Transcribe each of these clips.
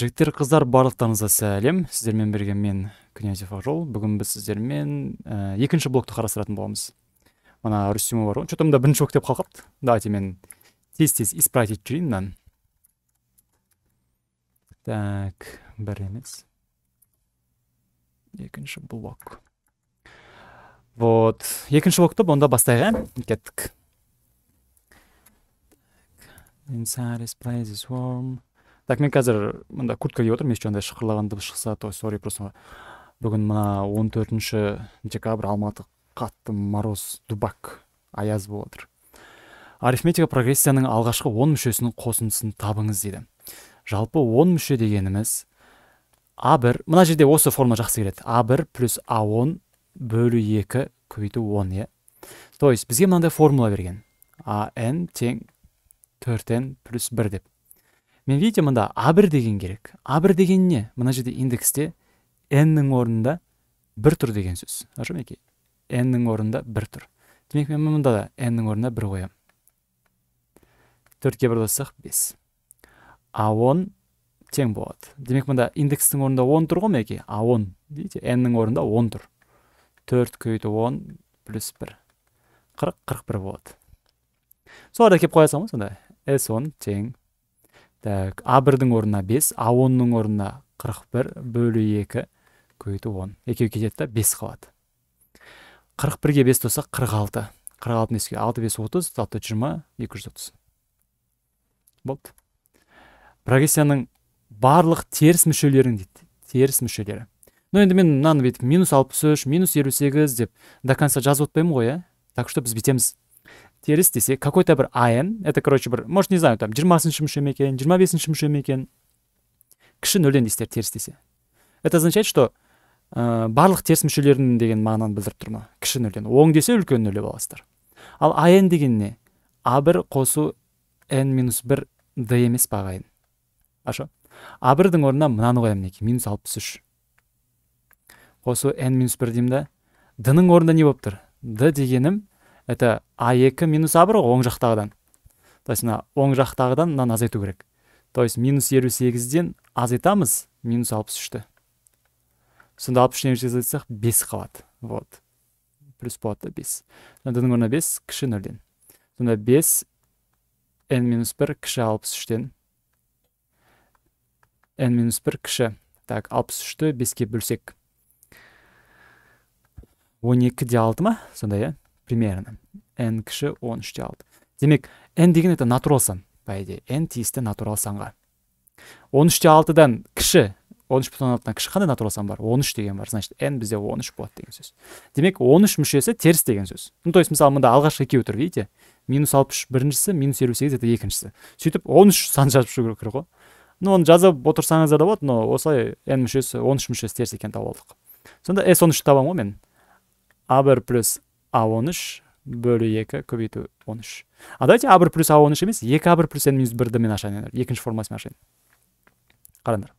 жігіттер қыздар барлықтарыңызға сәлем сіздермен бірге мен князев ақжол бүгін біз сіздермен ә, екінші блокты қарастыратын боламыз мына рүстема бар ғой че то мында бірінші блок деп қалыпты давайте мен тез тез исправить етіп жіберейін мынаны так бір емес екінші блок вот екінші блокты онда бастайық иә кеттік Inside warm так мен қазір мында куртка киіп отырмын еще андай шықырлаған дыбыс шықса то сорри просто бүгін мына он төртінші декабрь алматы қатты мороз дубак аяз болып жатыр арифметика прогрессияның алғашқы он мүшесінің қосындысын табыңыз дейді жалпы он мүше дегеніміз а бір мына жерде осы форма жақсы келеді а бір плюс а он бөлу екі көбейту он иә то есть бізге мынандай формула берген а н тең төрт н плюс бір деп мен видите мында а бір деген керек а бір деген не мына жерде индексте ннің орнында бір тұр деген сөз хорошо мінекей ннің орнында бір тұр демек мен мында да ннің орнына бір қоямын төртке қоссақ бес а он тең болады демек мында индекстің орнында он тұр ғой мінекей а он видите ннің орнында он тұр төрт көйті он плюс бір қырық қырық бір болады соларды әкеліп қоя саламыз сонда с он тең так а бірдің орнына бес а онның орнына қырық бір бөлу екі көбейту он екеуі кетеді да бес қалады қырық бірге бес қоссақ қырық алты қырық алтыны еске алты бес отыз алты жиырма екі жүз отыз болды прогрессияның барлық теріс мүшелерін дейді теріс мүшелері ну енді мен мынаны бүйтіп минус алпыс үш минус елу сегіз деп до конца жазып отпаймын ғой иә так что біз бүйтеміз теріс десе какой то бір ан это короче бір может не знаю там жиырмасыншы мүше ме екен жиырма бесінші мүше ме екен кіші нөлден дейсіздер теріс десе это означает что ә, барлық теріс мүшелерінің деген мағынаны білдіріп тұр ма кіші нөлден оң десе үлкен деп аласыздар ал ан деген не а бір қосу n минус бір д емес па ағайын хорошо а бірдің орнына мынаны қоямын мінекей минус алпыс үш қосу n минус бір деймін да д ның орнында не болып тұр д дегенім это а екі минус а бір ғой оң жақтағыдан то есть мына оң жақтағыдан мынаны азайту керек то есть минус елу сегізден азайтамыз минус алпыс үшті сонда алпыс үштен азайтсақ бес қалады вот плюс болады да бес дның орнына бес кіші нөлден сонда бес n минус бір кіші алпыс үштен n минус бір кіші так алпыс үшті беске бөлсек он екі де алты ма сондай иә примерно n кіші он үште алты демек n деген это натурал сан по идее n тиісті натурал санға он үште алтыдан кіші он үш бүтін алтыдан кіші қандай натурал сан бар он үш деген бар значит n бізде он үш болады деген сөз демек он үш мүшесі теріс деген сөз ну то есть мысалы мында алғашқы екеуі тұр видите минус алпыс үш біріншісі минус елу сегіз это екіншісі сөйтіп он үш сан жазып шығу керек қой ну оны жазып отырсаңыздар да болады но осылай n мүшесі он үш мүшесі теріс екенін тауып алдық сонда s он үшті табамын ғой мен а бір плюс а он үш бөлі екі көбейту он үш а давайте а бір плюс а он үш емес екі а бір плюс н минус бірді мен ашайын екінші формуласымен ашайын қараңдар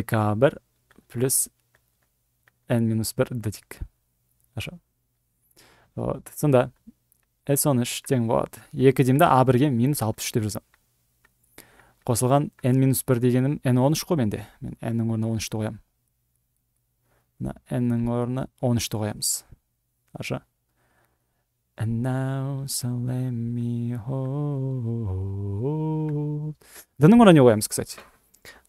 екі а бір плюс н минус бір дедік хорошо вот сонда с он үш тең болады екі деймін да а бірге минус алпыс үш деп жазамын қосылған n минус бір дегенім n он үш қой менде мен нның нің орнына он үшті қоямын мына нның орнына он үшті қоямыз kanskje. And now, so let me hold Дінің орнына не қоямыз, кстати?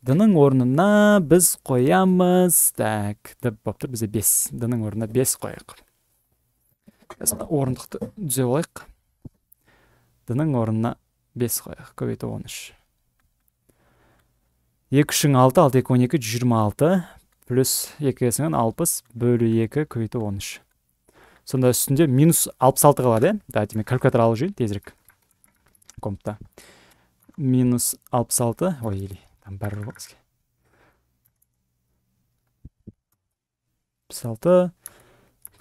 Дінің орнына біз қоямыз... Так, деп бапты бізде 5. Дінің орнына 5 қояйық. Қазір орындықты түзеп алайық. Дінің орнына 5 қояйық. Көбейті 13. 2 үшін 6, 6, 2, 12, 26. Плюс 2 есіңін 60, бөлі 2, көбейті 13 сонда үстінде минус алпыс алты қалады иә давайте мен калькулятор алып жіберейін тезірек компта минус алпыс алты ой или там бәрібір ғой бізге алпыс алты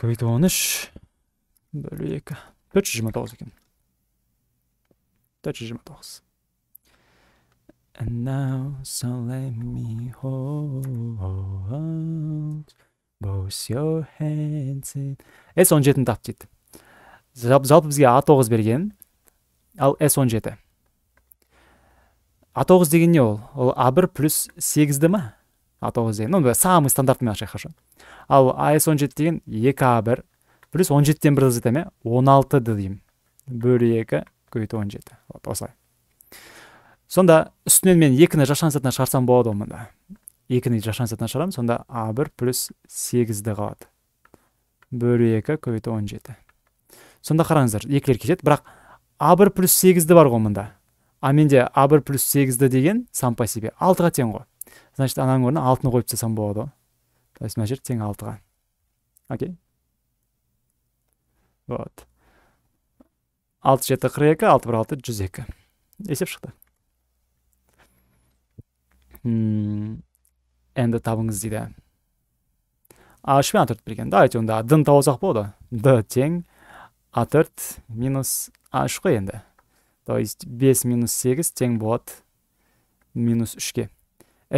көбейту он үш бөлу екі төрт жүз жиырма тоғыз екен төрт жүз жиырма тоғыз And now, so let me hold. Both your hands S17 тап дейді. Жалпы, бізге А9 берген. Ал S17. А9 деген не ол? Ол А1 плюс 8-ді ма? А9 деген. Ну, самый стандартный ашай хорошо. Ал AS17 деген 2А1 плюс 17-тен бірді жазады 16-ды деймін. Бөлі 2 көйті 17. Вот осылай. Сонда үстінен мен екіні жасаңсатына шығарсам болады ол мұнда екіні жақ жақ шығарамын сонда а бір плюс сегізді қалады бөлу екі көбейту он жеті сонда қараңыздар екілер кетеді бірақ а бір плюс сегізді бар ғой мында а менде а бір плюс сегізді деген сам по себе алтыға тең ғой значит ананың орнына алтыны қойып тастасам болады ғой то есть мына жер тең алтыға окей вот алты жеті қырық екі алты бір алты жүз екі есеп шықты әнді табыңыз дейді а үшпен а төрт бірген давайте онда тауып алсақ болады д тең а төрт минус а үш қой енді то есть бес минус сегіз тең болады минус үшке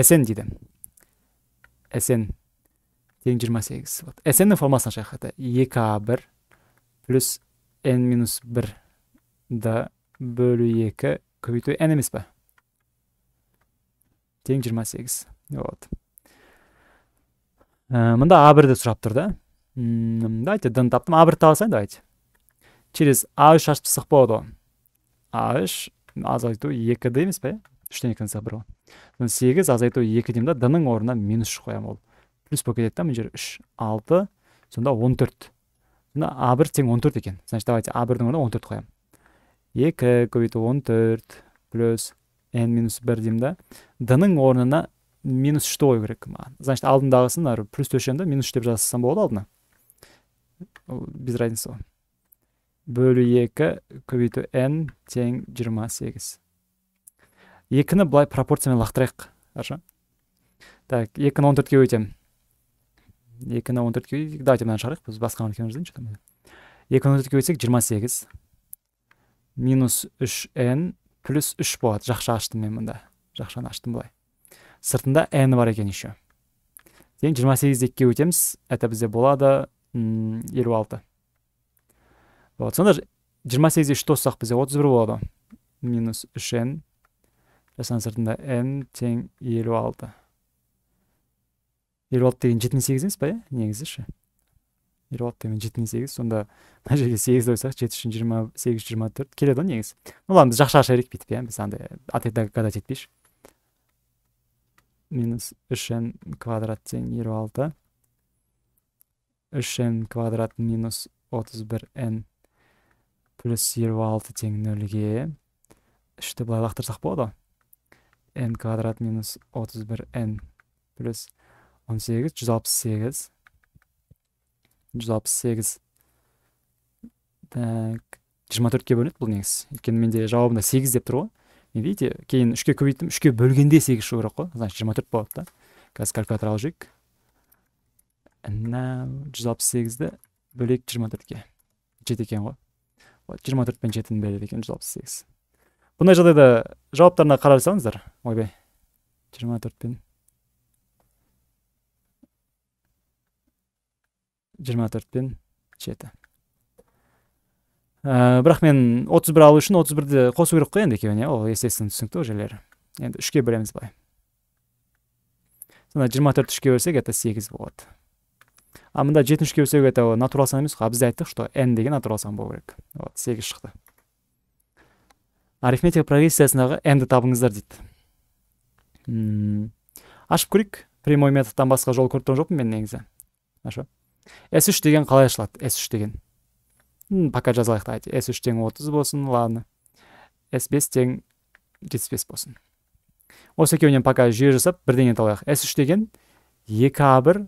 сн дейді сн тең жиырма сегіз вот сннің формасына ашайық это екі а бір плюс n минус бір д бөлу екі көбейту n емес па тең жиырма сегіз вот Э, мында а бірді сұрап тұр да давайте дн таптым а бірді таба давайте через а үш ашып тастасақ болады ғой а үш азайту екі д емес пе иә үштен екінің бір ғой сегіз азайту екі деймін да ның орнына минус үш қоямын ол плюс болып кетеді да мына жер үш алты сонда он төрт сонда а бір тең он төрт екен значит давайте а бірдің орнына он төрт қоямын екі көбейту он төрт плюс n минус бір деймін да ның орнына минус үш қою керек маған значит алдындағысын мына плюс төрт да минус үш деп жазсам болады алдына ол без разницы ғой бөлу екі көбейту n тең жиырма сегіз екіні былай пропорциямен лақтырайық хорошо так екіні он төртке өтемін екіні он төртке давайте мынаны шығарайық біз басқаны үлкен жазайыншы екіні он төртке өйтсек жиырма сегіз минус үш n плюс үш болады жақша аштым мен мында жақшаны аштым былай сыртында n бар екен еще тең жиырма сегізді екіге өтеміз это бізде болады елу алты вот сонда жиырма сегізде үш тоссақ бізде отыз бір болады минус үш н жасаның сыртында n тең елу алты елу алты деген жеті мен сегіз емес па иә негізі ше елу алты деген жеті мен сегіз сонда мына жерге сегізді қойсақ жеті үшін жиырма сегіз жиырма төрт келеді ғой негізі ну ладно біз жақша ашайық бүйтіп иә біз андай ответ когда жетпейші Минус 3n квадрат тең елу n квадрат минус 31n плюс 26 тен нөлге үшті былай лақтырсақ болды. n квадрат минус 31n плюс 18 168 168 так 24-ке бөлінеді бұл негіз. өйткені менде жауабында 8 деп тұр ғой не видите кейін үшке көбейттім үшке бөлгенде сегіз шығу керек қой значит жиырма төрт болады да қазір калькулятор алып жүрейік жүз алпыс сегізді бөлейік жиырма төртке жеті екен ғой вот жиырма төрт пен жетіні береді екен жүз алпыс сегіз бұндай жағдайда жауаптарына қарап салыңыздар ойбай жиырма төрт пен жиырма төрт пен жеті ә, бірақ мен 31 алу үшін 31 бірді қосу керек қой енді екеуіне ол естественно түсінікті ол жерлері енді үшке бөлеміз былай сонда жиырма төртті үшке бөлсек это сегіз болады а мында жетіні үшке бөлсек это натурал сан емес қой а бізде айттық что n деген натурал сан болу керек вот сегіз шықты арифметика прогрессиясындағы нді табыңыздар дейді Үм, ашып көрейік прямой методтан басқа жол көріп тұрған жоқпын мен негізі хорошо с үш деген қалай ашылады с үш деген пока жазалайық давайте с үш тең отыз болсын ладно с бес тең жетпіс бес болсын осы екеуінен пока жүйе жасап бірдеңе табайық с үш деген екі а бір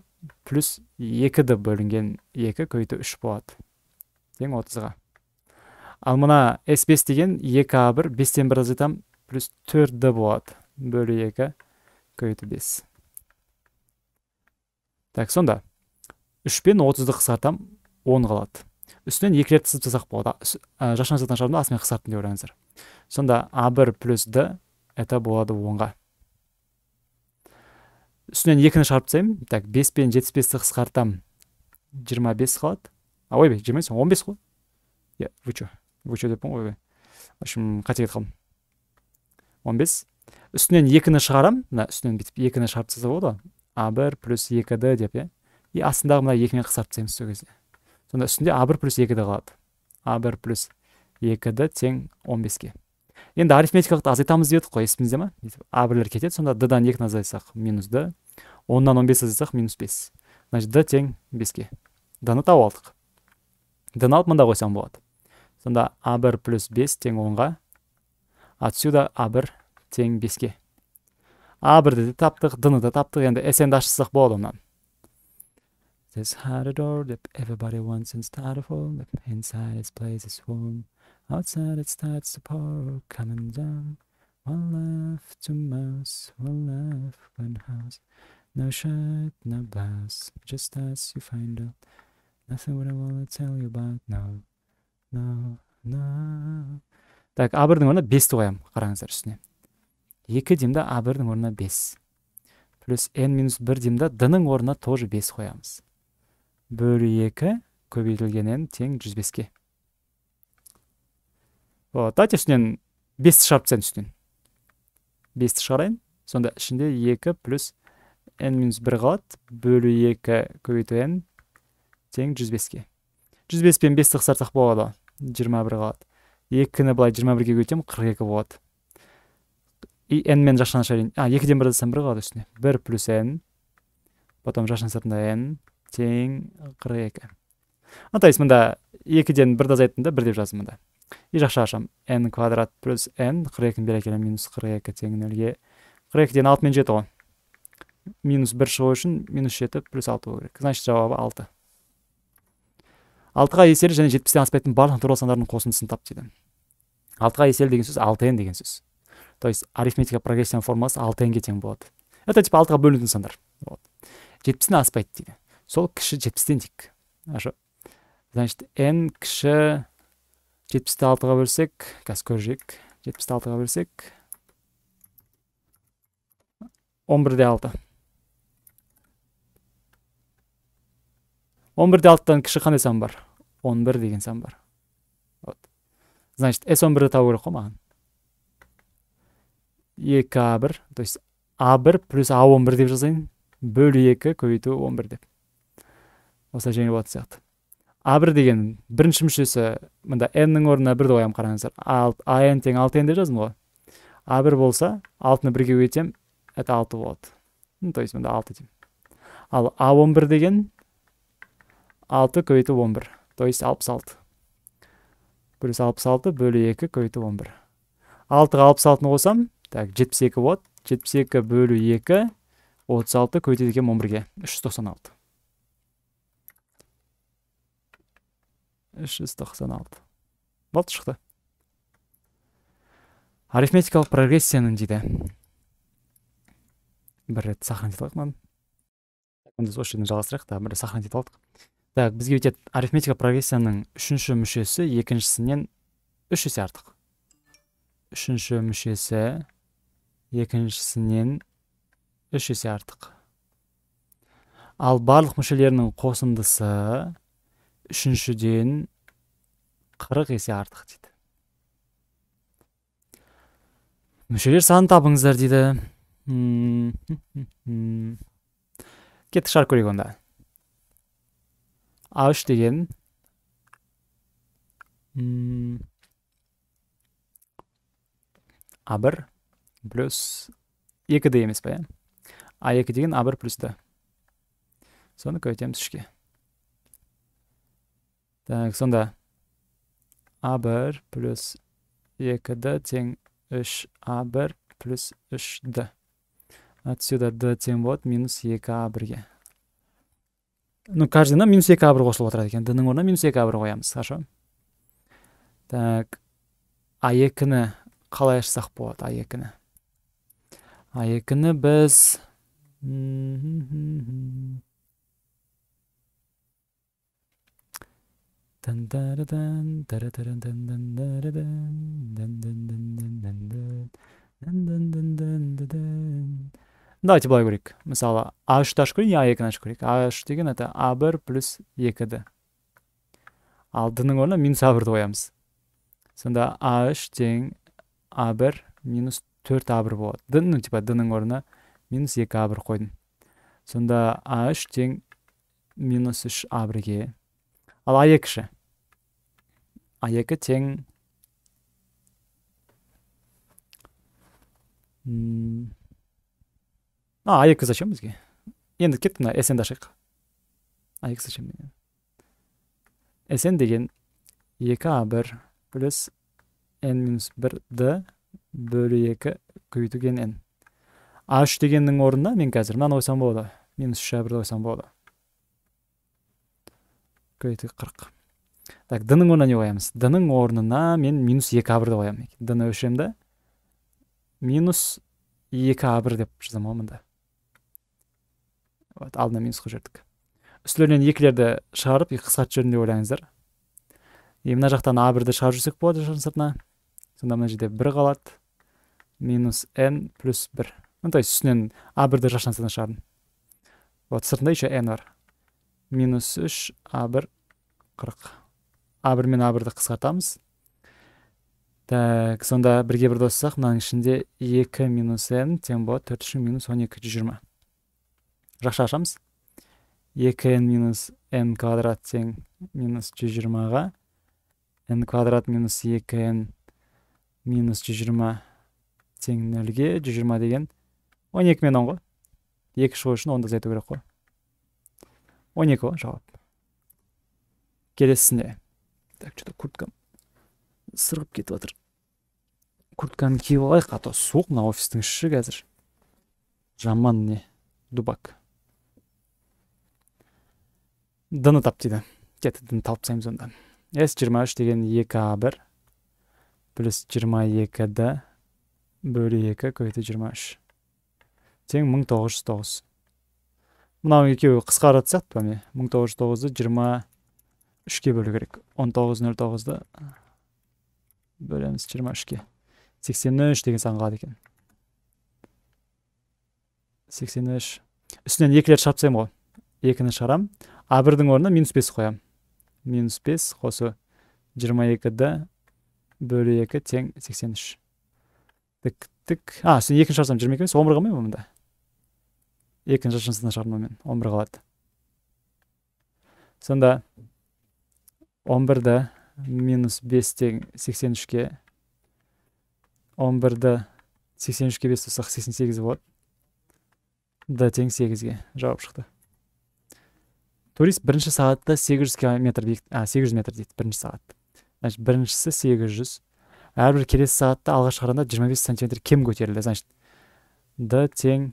плюс екі д бөлінген екі көбейту үш болады тең отызға ал мына с бес деген екі а бір бестен бір азайтамын плюс төрт д болады бөлі екі көбейту бес так сонда үш пен отызды қысқартамын он қалады үстінен екі рет сызып тастасақ болады ә, жашан шығардым да астымен қысқарттым деп ойлаңыздар сонда а бір плюс д это болады онға үстінен екіні шығарып тастаймын так бес пен жетпіс бесті қысқартамын жиырма бес қалады а ойбай жиырма бес он бес қой иә вы че вы че деппін ғой ойбай в общем қате кетіп қалдым он бес үстінен екіні шығарамын мына үстінен бүйтіп екіні шығарып тастаса болады ғой а бір плюс екі д деп иә и астындағы мына екімен қысқарып тастаймыз сол кезде сонда үстінде а бір плюс екі де қалады а бір плюс екі д тең он беске енді арифметикалықты азайтамыз едік қой есіңізде ма а бірлер кетеді сонда дан екіні азайтсақ минус д оннан он бес азайтсақ минус бес значит д тең беске дны тауып алдық дны алып мында қойсам болады сонда а бір плюс бес тең онға отсюда а бір тең беске а бірді де таптық д ны да таптық енді снді ашсақ болады оннан This had a door that everybody wants all The Inside its place is warm. Outside it starts to pour, coming down. One left to mouse, one left one house. No shirt, no blouse, just as you find out. Nothing what I wanna tell you about, no, no, no. Так, а бірдің орнына бесті қоямын қараңыздар үстіне екі демді а бірдің орнына бес плюс n минус бір демді д-ның орнына тоже бес қоямыз бөлі екі көбейтілгенен тең 105-ке вот давайте үстінен бесті шығарып тастайын үстінен Бесті шығарайын сонда ішінде екі плюс n минус бір қалады бөлі 2 көбейту n тең 105-ке бес пен бесті қысартсақ болады бір қалады екіні былай жиырма бірге көбейтемін екі болады и n мен жақшаны шығарайын а екіден ден 1 бір қалады үстіне бір плюс n потом жақшаның сыртында n тең қырық екі ну то есть мында екіден бірді азайттым да бір деп жаздым мында и жақша ашамын n квадрат плюс n қырық екіні бере келе минус қырық екі тең нөлге қырық екіден алты мен жеті ғой минус бір шығу үшін минус жеті плюс алты болу керек значит жауабы алты алтыға еселі және жетпістен аспайтын барлық туралы сандардың қосындысын тап дейді алтыға еселі деген сөз алты н деген сөз то есть арифметика прогрессияның формуласы алты нге тең болады это типа алтыға бөлінетін сандар вот жетпістен аспайды дейді сол кіші жетпістен дейік хорошо значит n кіші жетпісті алтыға бөлсек қазір көріп көрейік жетпісті алтыға бөлсек он бірде алты он бірде алтыдан кіші қандай сан бар он бір деген сан бар вот значит с он бірді табу керек қой маған екі а бір то есть а бір плюс а он бір деп жазайын бөлу екі көбейту он бір деп осылай жеңіл болатын сияқты а бір деген бірінші мүшесі мында ннің орнына бірді қоямын қараңыздар ан тең алты н деп жаздым ғой а бір болса алтыны бірге өтем это алты болады ну то есть мында алты деймін ал а он бір деген алты көбейту он бір то есть алпыс алты плюс алпыс алты бөлі екі көбейту он бір алтыға алпыс алтыны қосамын так жетпіс екі болады жетпіс екі бөлі екі отыз алты көбейтеді екенмін он бірге үш жүз тоқсан алты үш жүз тоқсан алты болды шықты арифметикалық прогрессияның дейді бір рет сохранить етіп алайық мынаны осы жерден жалғастырайық тағы бір рет сохранить етіп алдық так бізге өйтеді арифметика прогрессияның үшінші мүшесі екіншісінен үш есе артық үшінші мүшесі екіншісінен үш есе артық ал барлық мүшелерінің қосындысы үшіншіден қырық есе артық дейді мүшелер санын табыңыздар дейді кеттік шығарып көрейік онда а үш деген а бір плюс екі д емес па иә а екі деген а бір плюс д соны көбейтеміз үшке Так, sonda aber плюс екд тең 3а1 плюс 3d. Отсюда d тең болады минус 2а1-ге. Ну, каждыйына минус 2а1 қосылып отырады екен. d-нің орнына минус 2а1 қоямыз. Хорошо? Так, а 2 ны қалай ашсақ болады а 2 ны. а 2 ны біз давайте былай көрейік мысалы а үшті ашып көрейін а екіні ашып көрейік а үш деген это а бір плюс екі д ал д ның орнына минус а бірді қоямыз сонда а үш тең а бір минус төрт а бір болады д ну типа д ның орнына минус екі а бір қойдым сонда а үш тең минус үш а бірге ал а екі ше А екі тең А, екі зачем бізге енді кеттік мына снді ашайық ек зачем сн деген 2а 1 плюс n минус 1 д бөлі 2 көбейтуген n а3 дегеннің орнына мен қазір мынаны қойсам болады минус 3а 1 қойсам болады 40 так д ның орнына не қоямыз д ның орнына мен минус екі а бірді қоямын екен д ны өлшемді минус екі а бір деп жазамын ғой мында вот алдына минус қойып жібердік үстілерінен екілерді шығарып қысқартып жібердім деп ойлаңыздар и мына жақтан а бірді шығарып жіберсек болады сыртына сонда мына жерде бір қалады минус n плюс бір ну то есть үстінен а бірді жаш сыртына шығардым вот сыртында еще n бар минус үш а бір қырық а бір мен а бірді қысқартамыз так сонда бірге бірді қоссақ мынаның ішінде екі минус n тең болады төрт үшін минус он екі жүз жиырма жақша ашамыз екі n минус n квадрат тең минус жүз жиырмаға n квадрат минус екі n минус жүз жиырма тең нөлге жүз жиырма деген он екі мен он ғой екі шығу үшін онды азайту керек қой он екі ғой жауап келесісінде так что то курткам сырғып кетіп жатыр куртканы киіп алайық а то суық мына офистің іші қазір жаман не дубак д тап дейді кеттік дыны талып тауып тастаймыз онда с жиырма үш деген екі а бір плюс жиырма екі д бөлі екі көбейту жиырма үш тең мың тоғыз жүз тоғыз мынау екеуі қысқаратын сияқты по мне мың тоғыз жүз тоғызды жиырма үшке бөлу керек он тоғыз нөл тоғызды бөлеміз жиырма үшке сексен үш деген сан қалады екен сексен үш үстінен екілерді шығарып тастаймын ғой екіні шығарамын а бірдің орнына минус бес қоямын минус бес қосу жиырма екіді бөлу екі тең сексен үш тік тік а үстінен екіні шығарсам жиырма екі емес он бір қалмай ма мұнда екінші шығардым шығармамен он бір қалады сонда 11-ді минус 5-тен 83-ке 11-ді 83-ке 5 тұрсақ 88 болады д тең 8-ге жауап шықты турист бірінші сағатта 800 километр 800 метр дейді бірінші сағат значит біріншісі 800 әрбір келесі сағатта алға шығарғанда 25 сантиметр кем көтерілді значит д тең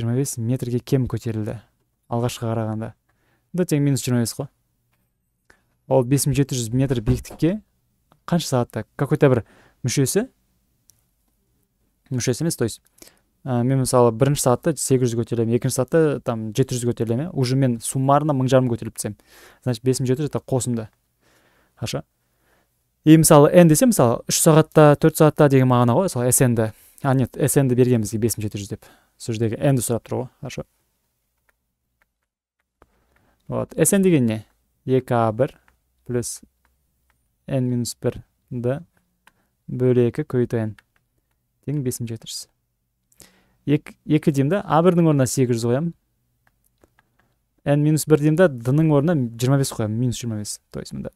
25 метрге кем көтерілді алғашқыға қарағанда д тең минус жиырма бес қой ол бес мың жеті жүз метр биіктікке қанша сағатта какой то бір мүшесі мүшесі емес то есть ә, мен мысалы бірінші сағатта сегіз жүз көтерілемін екінші сағатта там жеті жүз көтерілемін иә уже мен суммарно мың жарым көтеріліп тастаймын значит бес мың жеті жүз это қосынды хорошо и мысалы н десе мысалы үш сағатта төрт сағатта деген мағына ғой мысалы снді а нет снді берген бізге бес мың жеті жүз деп сол жердегі нді сұрап тұр ғой хорошо вот сн деген не екі а бір плюс n минус 1-ді бөлі 2 көйті n тең 5-ші жетірсі екі деймді, да а бірдің орнына 800 қоямын n минус 1 деймді, ның орнына 25 қоямын минус 25 то есть мұнда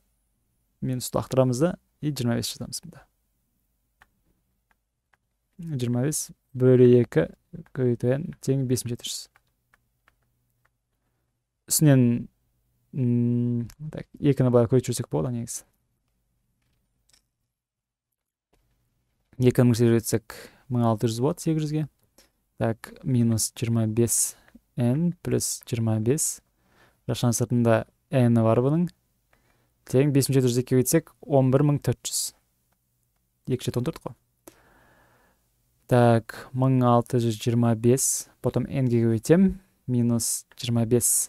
минус да и 25 жазамыз мұнда. 25 бөлі 2 көйті n тең 5-ші жетірсі Үсінен так, екіні былай көре жүрсек болады негізі екіні мың сегіз жүз мың алты жүз болады сегіз жүзге так минус жиырма бес н плюс жиырма бес жақшаның сыртында n бар бұның тең бес мың жеті жүз екіге кетсек он бір мың төрт жүз екі жеті он төрт қой так мың алты жүз жиырма бес потом нге көбейтемін минус жиырма бес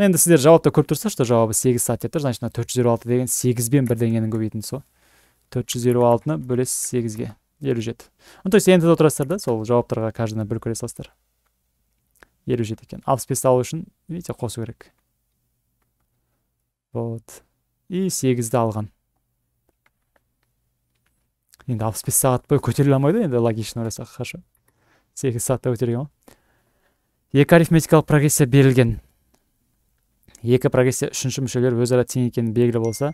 енді сіздер жауапта көріп тұрсыздар что жауабы сегіз сағат деп тұр значит мына төрт жүз елу алты деген сегізбен бірдеңенің көбейтіндісі ғой төрт жүз елу алтыны бөлесіз сегізге елу жеті ну то есть ентіде отырасыздар да сол жауаптарға каждыйына бір көре саласыздар елу жеті екен алпыс бесті алу үшін видите қосу керек вот и сегізді алған енді алпыс бес сағат бойы көтеріле алмайды енді логично ойласақ хорошо сегіз сағатта көтерген ғой екі арифметикалық прогрессия берілген екі прогрессия үшінші мүшелер өзара тең екені белгілі болса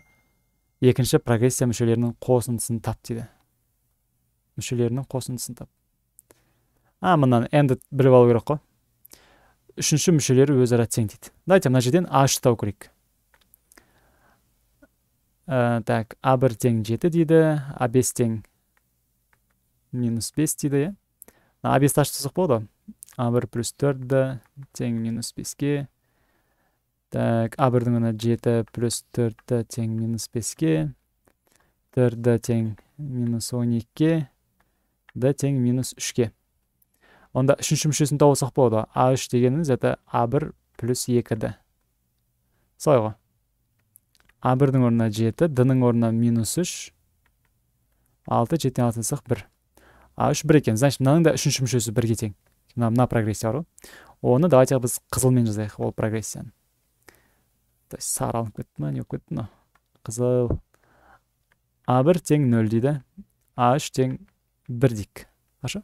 екінші прогрессия мүшелерінің қосындысын тап дейді мүшелерінің қосындысын тап а мынаны енді біліп алу керек қой үшінші мүшелері өзара тең дейді давайте мына жерден а үшті тауып көрейік ә, так а бір тең жеті дейді а бес тең минус бес дейді иә а бесті ашып тастасақ болады а бір плюс д тең минус беске так а бірдің күні жеті плюс төртті тең минус беске төртді тең минус он екіге д тең минус үшке онда үшінші мүшесін табылсақ болады а үш дегеніміз это а бір плюс екі д солай ғой а бірдің орнына жеті ның орнына минус үш алты жетіден алты тастасақ бір а үш бір екен значит мынаның да үшінші мүшесі бірге тең мына мына прогрессия бар ғой оны давайте біз қызылмен жазайық ол прогрессияны сары алынып кетті ма не болып кетті мынау қызыл а бір тең нөл дейді а үш тең бір дейік хорошо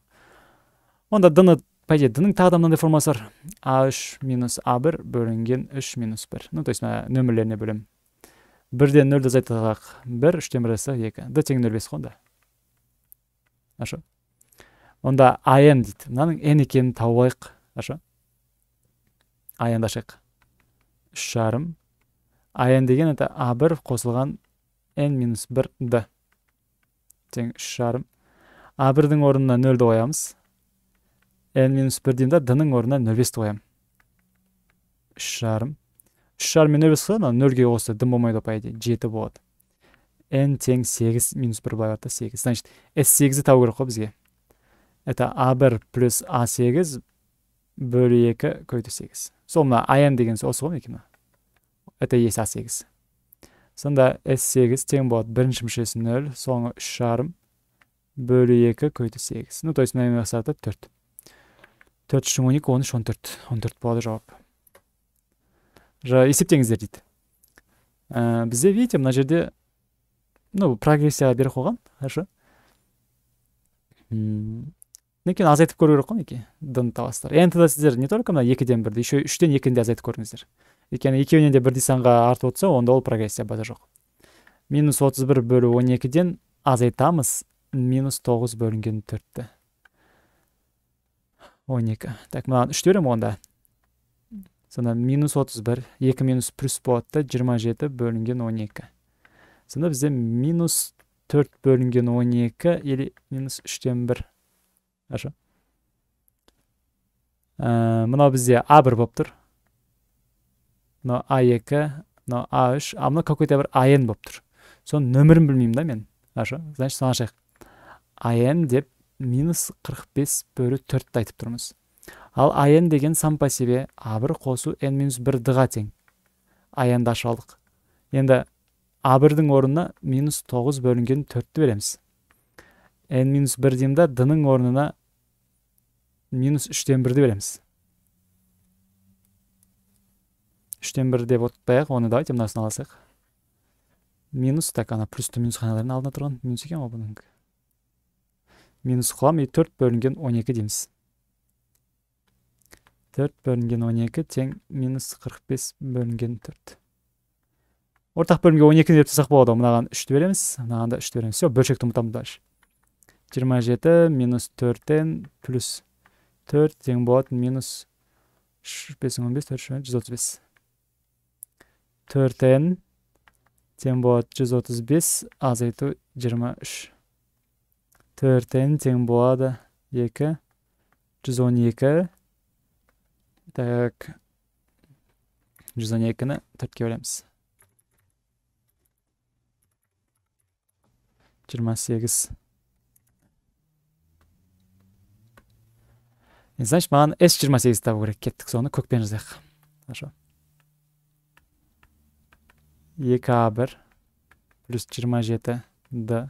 онда д ны по идее д ның тағы да мынандай формуласы бар а үш минус а бір бөлінген үш минус бір ну то есть мына нөмірлеріне бөлемін бірден нөлді азайтсақ бір үштен бір азайтсақ екі д тең нөл бес қой онда хорошо онда ан дейді мынаның н екенін тауып алайық хорошо аянды ашайық үш жарым ан деген это а бір қосылған n минус бір д тең үш жарым а бірдің орнына нөлді қоямыз n минус бір деймін да д ның орнына нөл бесті қоямын үш жарым үш жарым мен нөл бес қылады нөлге қосса дым болмайды ғой по идее жеті болады n тең сегіз минус бір былай болады да сегіз значит с сегізді табу керек қой бізге это а бір плюс а сегіз бөлі екі көбейту сегіз сол мына ан деген осы ғой мінекей мына это есть а сегіз сонда с сегіз тең болады бірінші мүшесі нөл соңы үш жарым бөлі екі көйті сегіз ну то есть мынамен қысқартып төрт төрт үш он екі он үш он төрт он төрт болады жауап есептеңіздер дейді ә, бізде видите мына жерде ну прогрессияға беріп қойған хорошо кейін азайтып көру керек қой мінекей д ны табасыздар енді сіздер не только мына екіден бірді еще үштен екіні де азайтып көріңіздер өйткені екеуінен де бірдей санға артып отырса онда ол прогрессия бада жоқ минус отыз бір бөлу он екіден азайтамыз минус тоғыз бөлінген төртті он екі так мынаған үш беремін онда сонда минус отыз бір екі минус плюс болады да жиырма жеті бөлінген он екі сонда бізде минус төрт бөлінген он екі или минус үштен бір хорошо ә, мынау бізде а бір болып тұр мынау а екі мынау а үш а мынау какой то бір ан болып тұр соның нөмірін білмеймін да мен хорошо значит соны ашайық ан деп минус қырық бес бөлу төртті айтып тұрмыз ал ан деген сам по себе а бір қосу n минус бір д ға тең аянды ашып алдық енді а бірдің орнына минус тоғыз бөлінген төртті береміз n минус бір деймін да д-ның орнына минус үштен бірді береміз үштен бір деп отпай ақ оны давайте мынасын алсақ минус так ана плюсті минус қайнайлардың алдында тұрған минус екен ғой бұныкі минус қылам и төрт бөлінген он екі дейміз төрт бөлінген он екі тең минус қырық бес бөлінген төрт ортақ бөлімге он екі деп тастасақ болады ғой мынаған үшті береміз мынаған да үшті береміз все бөлшекті ұмытамыз дальше жиырма жеті минус төрттен плюс төрт тең болады минус үш бес он бес төрт жүз отыз бес төрттен тең болады жүз отыз бес азайту жиырма үш төрт төрттен тең болады екі, жүз он екі. так жүз он екіні төртке бөлеміз жиырма сегіз значит маған с жиырма сегізді табу керек кеттік соны көкпен жазайық хорошо 2 а 1 плюс 27 D,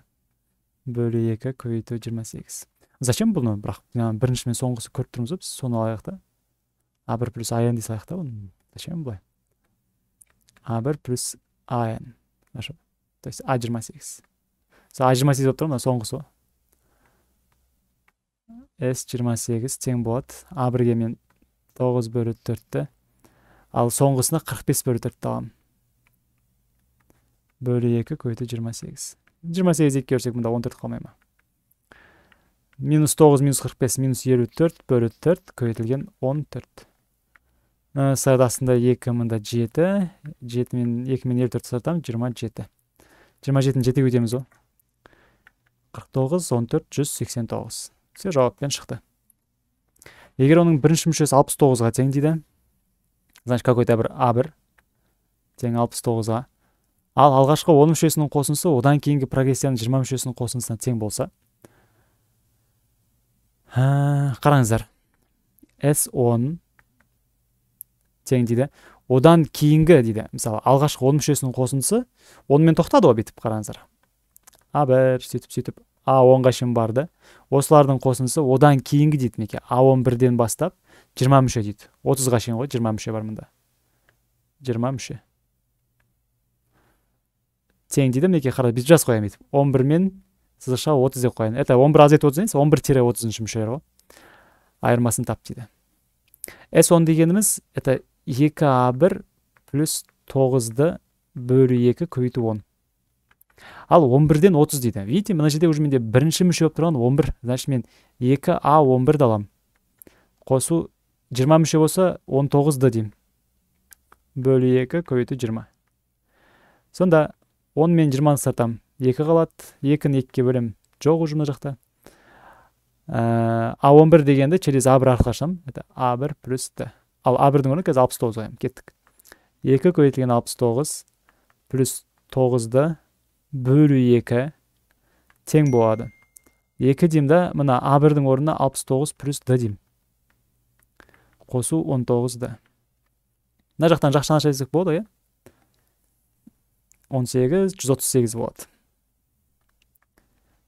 бөлі 2 көбейту 28 зачем бұл нөл бірақ бірінші мен соңғысы көріп тұрмыз ғой біз соны алайық та 1 плюс ан дей салайық та оны зачем былай а 1 плюс ан то есть а 28 сол а 28 болып тұр мына соңғысы s 28 тең болады A1-ге мен 9 бөлі 4-ті ал соңғысына 45 бөлі 4-ті бөлі екі көбейту жиырма сегіз жиырма сегізді екіге бөлсек мында он төрт қалмай ма минус тоғыз минус қырық бес минус елу төрт бөлі төрт көбейтілген он төрт астында екі мында жеті жеті мен екі мен елу төртті сыртамыз жиырма жеті жиырма жетіні жетіге өтеміз ғой қырық тоғыз он төрт жүз сексен тоғыз все жауаппен шықты егер оның бірінші мүшесі алпыс тоғызға тең дейді значит какой то бір а бір тең алпыс тоғызға ал алғашқы он мүшесінің қосындысы одан кейінгі прогрессияның жиырма мүшесінің қосындысына тең болса ә, қараңыздар с он тең дейді одан кейінгі дейді мысалы алғашқы он мүшесінің қосындысы онымен тоқтады ғой бүйтіп қараңыздар а бір сөйтіп сөйтіп а онға шейін барды осылардың қосындысы одан кейінгі дейді мінекей а он бірден бастап жиырма мүше дейді отызға шейін ғой жиырма мүше бар мында жиырма мүше тең дейді мінекей қара бүйтіп жазып қоямын бүйтіп он бір мен сызықша отыз деп қояйын это он бір азайт отыз емес он бір тире отызыншы мүшелер ғой айырмасын тап дейді с он дегеніміз это екі а бір плюс тоғызды бөлу екі көбейту он ал он бірден отыз дейді видите мына жерде уже менде бірінші мүше болып тұрған он бір значит мен екі а он бірді аламын қосу жиырма мүше болса он тоғызды деймін бөлу екі көбейту жиырма сонда он мен жиырманы сатам, екі қалады екіні екіге бөлемін жоқ уже мына жақта ә, а а 11 дегенді через а бір арқылы ашамын это а бір плюс ал а бірдің орнына қазір алпыс тоғыз қоямын кеттік екі көбейтілген алпыс тоғыз плюс тоғызды бөлу екі тең болады екі деймін да мына а бірдің орнына алпыс тоғыз плюс д деймін қосу он тоғыз д мына жақтан жақшаны жазсақ болады иә он сегіз жүз отыз сегіз болады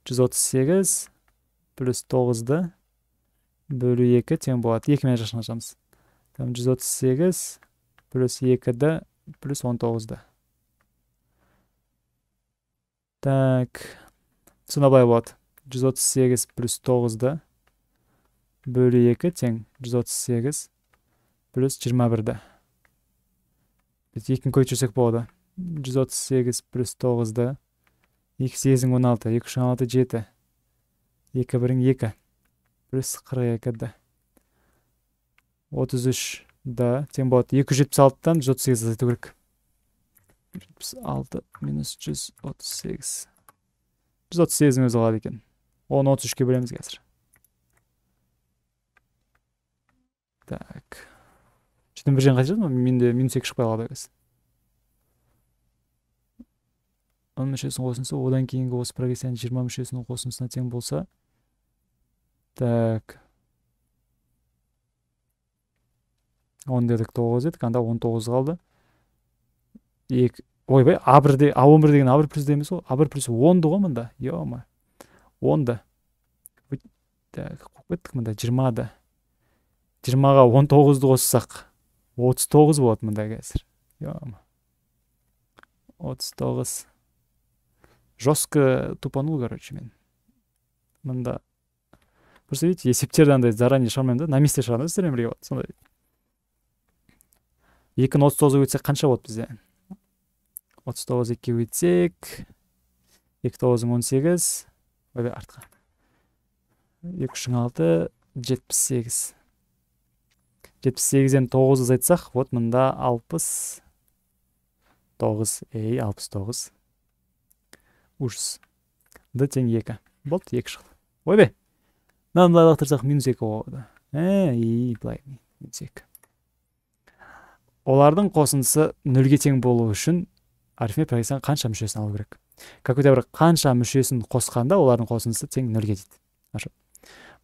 жүз отыз сегіз плюс тоғызды бөлу екі тең болады екімен жашын ашамыз жүз отыз сегіз плюс екіді плюс он тоғызды так сонда былай болады жүз отыз сегіз плюс тоғызды бөлу екі тең жүз отыз сегіз плюс жиырма бірді біз екіні көбейтіп жіберсек болады жүз отыз сегіз плюс тоғызды екі сегізің он алты екі үш он алты жеті екі бірің екі плюс қырық екіді отыз үш д тең болады екі жүз жетпіс алтыдан жүз отыз сегізді азайту керек жетпіс алты минус жүз отыз сегіз жүз отыз сегіздің өзі қалады екен оны отыз үшке бөлеміз қазір так жетіден бір жерін қайтып жатыр ма менде минус екі шықпай қалды қазір он мүшесінің қосындысы одан кейінгі осы прогрессияның жиырма мүшесінің қосындысына тең болса так он дедік тоғыз дедік анда он тоғыз қалды екі ойбай а бір де а он бір деген а бір плюс емес қой а бір плюс онды ғой мында е ма онды так қуып кеттік мында жиырмады жиырмаға он тоғызды қоссақ отыз тоғыз болады мында қазір е ма отыз тоғыз жестко тупанул короче мен мында просто видите есептерді андай заранее шығармаймын да на месте шығарамын да сіздермен бірге вот сондай екі отыз тоғызға өтсек қанша болады бізде отыз тоғыз екіге өтсек екі тоғыздың он сегіз ойбай артқа екі үштің алты жетпіс сегіз жетпіс сегізден тоғыз азайтсақ вот мында алпыс тоғыз ей алпыс тоғыз ужас д тең екі болды екі шықты ойбай мынаны былай лақтырсақ минус екі болады и былай минус екі олардың қосындысы нөлге тең болу үшін арифмет прогрессияның қанша мүшесін алу керек какой то бір қанша мүшесін қосқанда олардың қосындысы тең нөлге дейді аша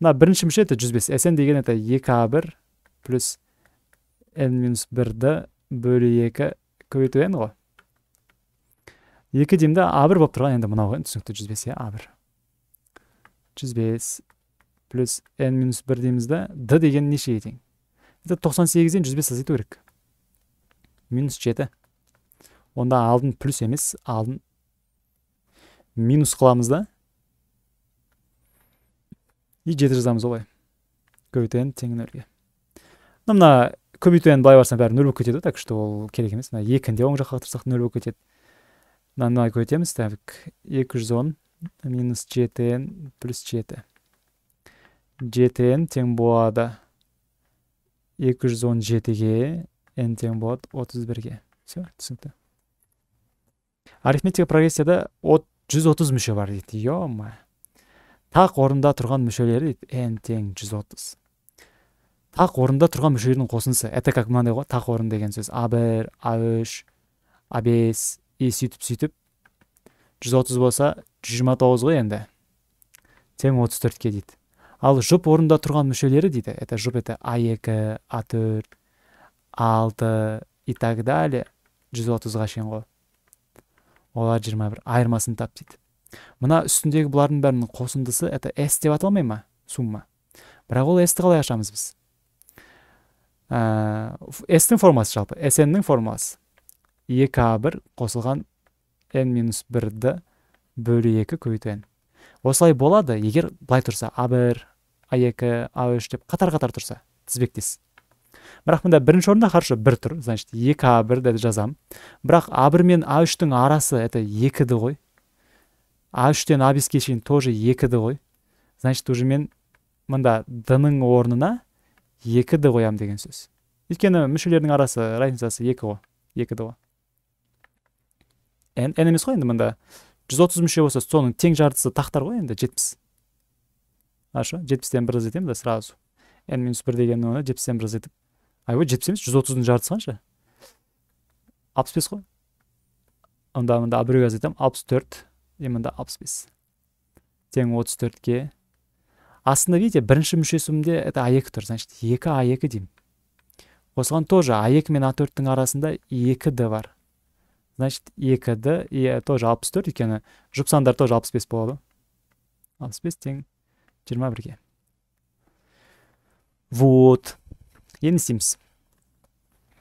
мына бірінші мүше это жүз бес сн деген это екі а бір плюс n минус бірді бөлу екі көбейту n ғой екі да а бір болып ғой енді мынау түсінікті иә а бір жүз бес плюс n минус бір дейміз да д деген нешеге тең это тоқсан сегізден жүз бес азайту керек минус жеті онда алдын плюс емес алдын минус қыламыз да и жеті жазамыз олай көбейту н тең нөлге мына көбейту n былай барсаң бәрі нөл болып кетеді ғой так что ол керек емес мына екіні де оң жаққа қатырсақ нөл болып кетеді мынаны былай көбейтеміз так екі жүз он минус жеті н плюс жеті жеті н тең болады екі жүз он жетіге н тең болады отыз бірге все түсінікті арифметика прогрессияда от жүз отыз мүше бар дейді е мае тақ орнында тұрған мүшелері дейді n тең жүз отыз тақ орнында тұрған мүшелердің қосындысы это как мынандай ғой тақ орын деген сөз а бір а үш а бес и сөйтіп 130 болса 129 ғой енді тең 34-ке дейді ал жұп орнында тұрған мүшелері дейді это жұп это а2 а4 6 и так далее 130-ға шейін ғой олар 21 айырмасын тап дейді мына үстіндегі бұлардың бәрінің қосындысы это s деп аталмай ма сумма бірақ ол сті қалай ашамыз біз ә, s-тің формасы жалпы snнің формуласы екі а бір қосылған n минус бірді бөлу екі көбейту n осылай болады егер былай тұрса а бір а екі а үш деп қатар қатар тұрса тізбектес бірақ мында бірінші орында хорошо бір тұр значит екі а бір деп жазамын бірақ а бір мен а үштің арасы это екіді ғой а үштен а беске шейін тоже екіді ғой значит уже мен мында д ның орнына екіді қоямын деген сөз өйткені мүшелердің арасы разницасы екі ғой екіді ғой ән емес қой енді мында жүз отыз мүше болса соның тең жартысы тақтар ғой енді жетпіс хорошо жетпістен бір азайтамын да сразу n минус бір деген оны жетпістен бір азайтып айбой жетпіс емес жүз отыздың жартысы қанша алпыс бес қой онда мында біреуге азайтамын алпыс төрт и мында алпыс бес тең отыз төртке астында видите бірінші мүшесімде это а екі тұр значит екі а екі деймін осыған тоже а екі мен а төрттің арасында екі д бар значит екіді и э, тоже алпыс төрт өйткені жұп сандар тоже алпыс бес болады алпыс бес тең жиырма бірге вот енді не істейміз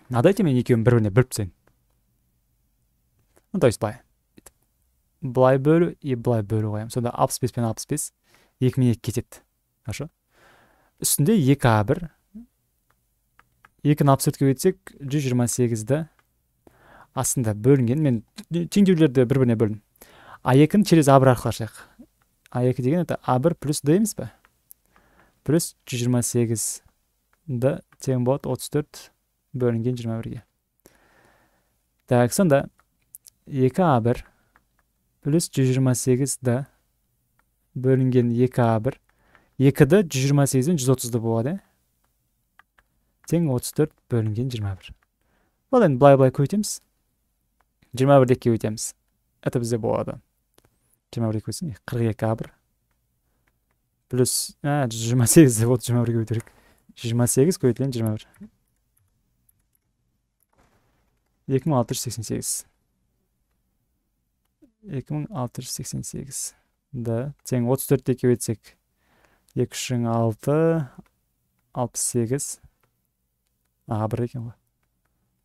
а давайте мен екеуін бір біріне бөліп тастайын ну то есть былай былай бөлу и былай бөлу қоямын сонда алпыс бес пен алпыс бес екі мен екі кетеді хорошо үстінде екі а бір екіні алпыс төртке бөлсек жүз жиырма сегізді астында бөлінген мен теңдеулерді бір біріне бөлдім а екіні через а бір арқылы ашайық а екі деген это а бір плюс д емес па плюс жүз жиырма сегіз д тең болады отыз төрт бөлінген жиырма бірге так сонда екі а бір плюс жүз жиырма сегіз д бөлінген екі а бір екі д жүз жиырма сегізден жүз отыз болады иә тең отыз төрт бөлінген жиырма бір ол енді былай былай көбейтеміз жиырма бірлікке өтеміз это бізде болады жиырма бірлікке өтсе қырық екі а бір плюс жиырма сегіз деп отыр жиырма бірге өту керек жиырма сегіз көбейтілген жиырма бір екі мың алты жүз сексен сегіз екі мың алты жүз сексен сегіз да тең отыз төртті екіге бөлсек екі үш алты алпыс сегіз а бір екен ғой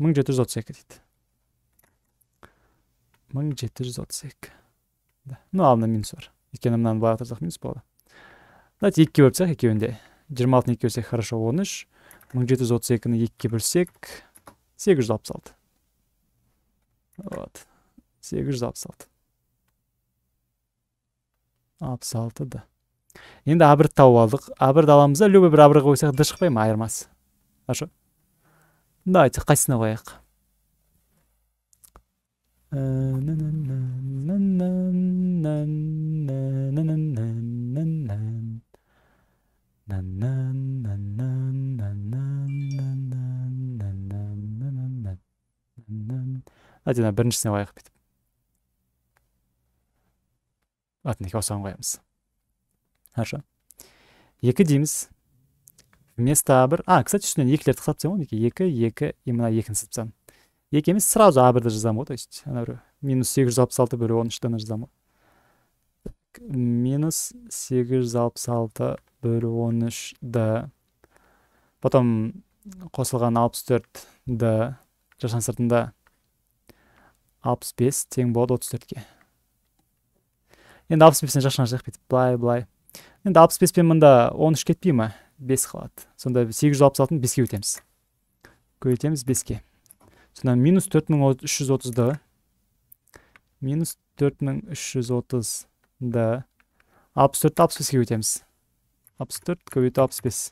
мың жеті жүз отыз екі дейді мың жеті жүз отыз екі да ну алдында минус бар өйткені мынаны былай аударсақ минус болады давайте екіге тастайық екеуін де жиырма алтыны екіге бөлсек хорошо он үш мың жеті жүз отыз екіні екіге бөлсек сегіз жүз алпыс алты вот сегіз жүз алпыс алты алпыс алты да енді бірді тауып алдық бірді аламыз да любой бір абырға қойсақ д шықпай ма айырмасы хорошо давайте қайсысына қояйық давайте мына біріншісіне қояйық бүйтіп атын осыған қоямыз хорошо екі дейміз вместо а бір а кстати үстінен екілерді қысып тастаймын ғой мінекей екі екі и мына екіні сызып тастадым екі емес сразу а бірді жазамын ғой то есть ана біреу минус сегіз жүз алпыс алты бөлу он үштіні жазамын ғой минус сегіз жүз алпыс алты бөлу он үш д потом қосылған алпыс төрт д жасан сыртында алпыс бес тең болады отыз төртке енді алпыс бестен жақшаны жақ бүйтіп былай былай енді алпыс беспен мында он үш кетпей ма бес қалады сонда сегіз жүз алпыс алтыны беске өтеміз көбейтеміз беске сонда минус төрт мың үш жүз отызды минус төрт мың үш жүз отызды алпыс төртті алпыс беске өтеміз алпыс төрт көбейту алпыс бес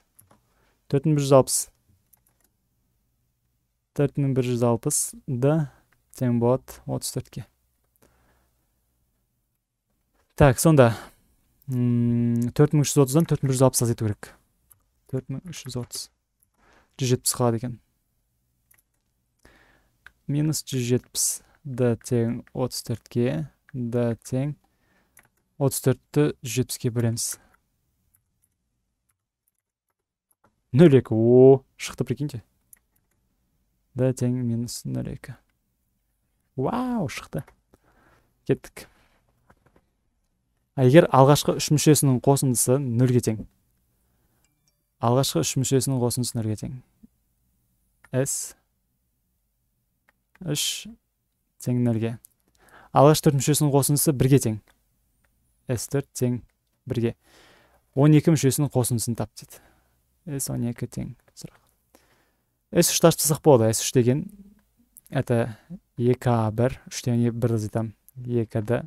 төрт мың бір жүз алпыс төрт мың бір жүз алпысды тең болады отыз төртке так сонда төрт мың үш жүз отыздан төрт мың бір жүз алпыс азайту керек төрт мың үш жүз отыз жүз жетпіс қалады екен минус жүз жетпіс д тең отыз төртке д тең отыз төртті жүз жетпіске бөлеміз нөл екі о шықты прикиньте д тең минус нөл екі вау шықты кеттік а егер алғашқы үш мүшесінің қосындысы нөлге тең алғашқы үш мүшесінің қосындысы нөлге тең с үш тең нөлге алғашқы төрт мүшесінің қосындысы бірге тең с төрт тең бірге он екі мүшесінің қосындысын тап дейді с он екі тең сұрақ с үшті ашып тастасақ болады с үш деген это екі а бір үштен бірді екі д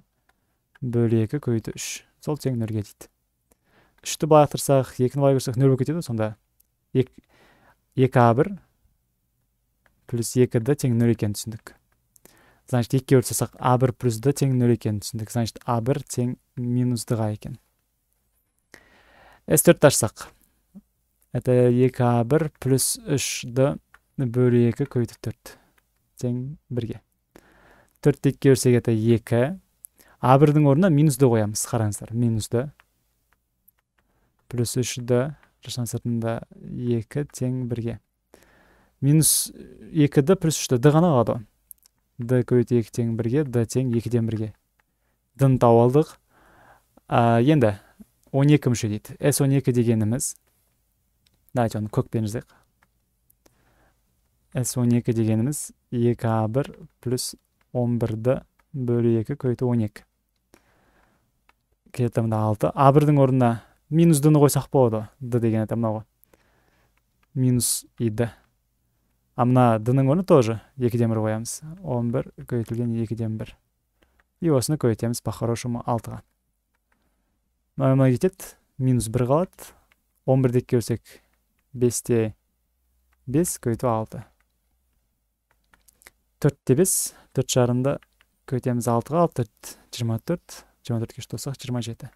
бөлі екі көбейту үш сол тең нөлге дейді үшті былай лақтырсақ екіні былай көрсек нөл болып кетеді ғой сонда екі а бір плюс екі д тең нөл екенін түсіндік значит екіге бөліп тастасақ а бір плюс д тең нөл екенін түсіндік значит а бір тең минус дға екен с төртті ашсақ это екі а бір плюс үш д бөлі екі көбейтіп төрт тең бірге төртті екіге бөлсек это екі а бірдің орнына минус д қоямыз қараңыздар минус д плюс үш д жасаң сыртында екі тең бірге минус э, екі д плюс үш д д ғана қалады д көбейту екі тең бірге д тең екіден бірге д-ны тауып алдық ә, енді 12 мүше дейді с 12 дегеніміз давайте оны көкпен жазайық с 12 дегеніміз 2 а бір плюс 11-ді бөлу екі көбейту 12 мында алты, а бірдің орнына минус д ны қойсақ болады д деген это мынау ғой минус и д а мына д ның орнына тоже екіден бір қоямыз он бір көбейтілген екіден бір и осыны көбейтеміз по хорошему алтыға мына мына кетеді минус бір қалады он бірді екіге бөлсек бесте бес көбейту алты төртте бес төрт жарымды көбейтеміз алтыға ал төрт жиырма төрт жиырма төртке үш қоссақ жиырма жеті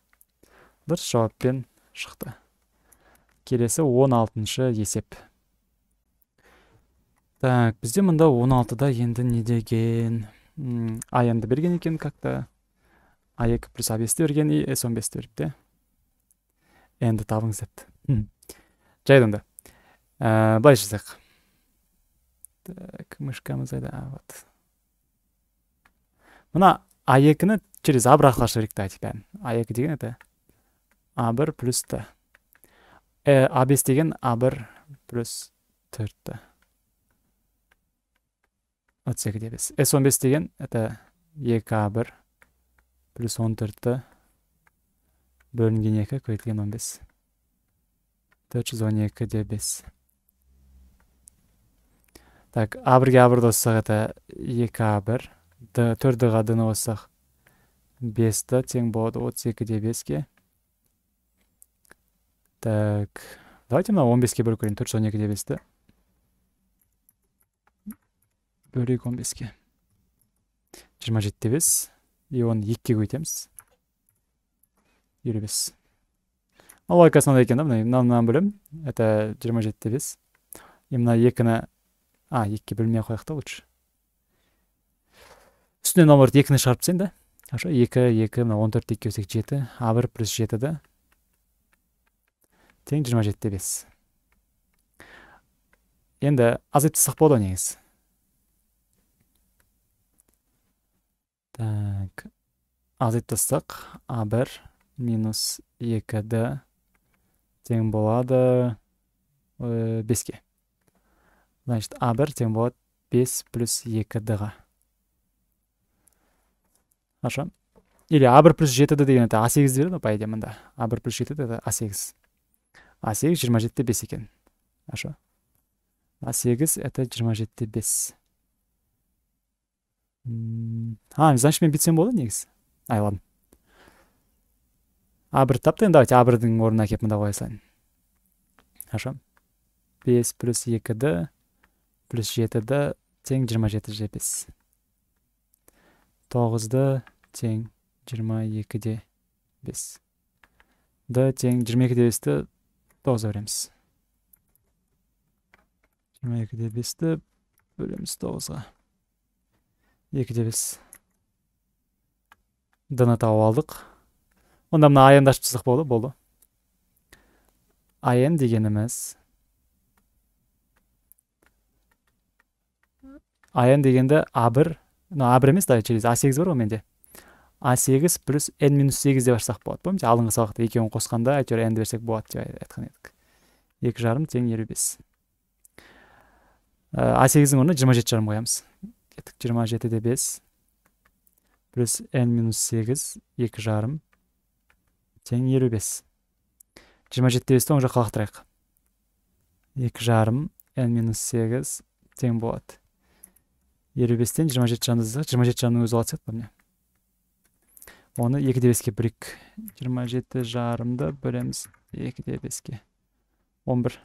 дұрыс жауаппен шықты келесі 16-шы есеп так бізде мында 16-да енді не деген а енді берген екен как то а екі плюс а бесті берген и с он бесті беріпті енді табыңыз депті жарайды онда ә, былай жасайық так мышкамыз қайда вот мына а екіні через абрахлашу керек давайте бәрін а екі деген это а бір плюс т а бес деген а бір плюс төрт т отыз де бес с 15 деген это екі а бір плюс төрт т бөлінген екі көбейтілген 15. екі де бес. Так, а бірге а бірді қоссақ, это екі а 1 д ға д-ны қоссақ, бес д тең болады екі де беске. Так, давайте мына он беске бөліп көрейін төрт жүз он екі де бесті бөлейік он беске жиырма жеті де бес и оны екіге көбейтеміз елу бес логикасы мынандай екен да мына мынаны бөлемін это жиырма жеті де бес и мына екіні а екіге бөлмей ақ қояйық та лучше үстінен наоборот екіні шығарып тастайын да екі екі мына он төртті екіге жеті а бір плюс жеті да тең жиырма жетіде бес енді тастасақ болады ғой негізі так азайтып тастасақ а бір минус екі д тең болады беске значит а бір тең болады бес плюс екі д ға хорошо или а бір плюс жеті д деген это а сегіз береді ғой по идее мында а бір плюс жеті это а сегіз а сегіз жиырма жеті бес екен хорошо а сегіз это жиырма жеті бес а значит мен бүйтсем болады негізі ай ладно а бірді тапты енді давайте а бірдің орнына әкеліп мында қоя салайын хорошо бес плюс екі д плюс жеті д тең жиырма жеті де бес тоғыз д тең жиырма екі де бес д тең жиырма екі де бесті 9 береміз жиырма екі де бесті бөлеміз тоғызға екі де бес Дыны тауып алдық онда мына аянды ашып тастасақ болды болды аян дегеніміз аян дегенде а бір а бір емес давай через а сегіз бар ғой менде а сегіз плюс n минус сегіз деп ашсақ болады помните алдыңғы сабақта екеуін қосқанда әйтеуір нді берсек болады деп айтқан едік екі жарым тең елу бес ә, а сегіздің орнына жиырма жеті жарым қоямыз кеттік жиырма жеті де бес плюс n минус сегіз екі жарым тең елу бес жиырма жеті де бесті оң жаққа лақтырайық екі жарым n минус сегіз тең болады елу бестен жиырма жеті жарымды жиырма жеті жарымның өзі алады сияқты міне оны екі де беске бөлейік жиырма жеті жарымды бөлеміз екі де беске он бір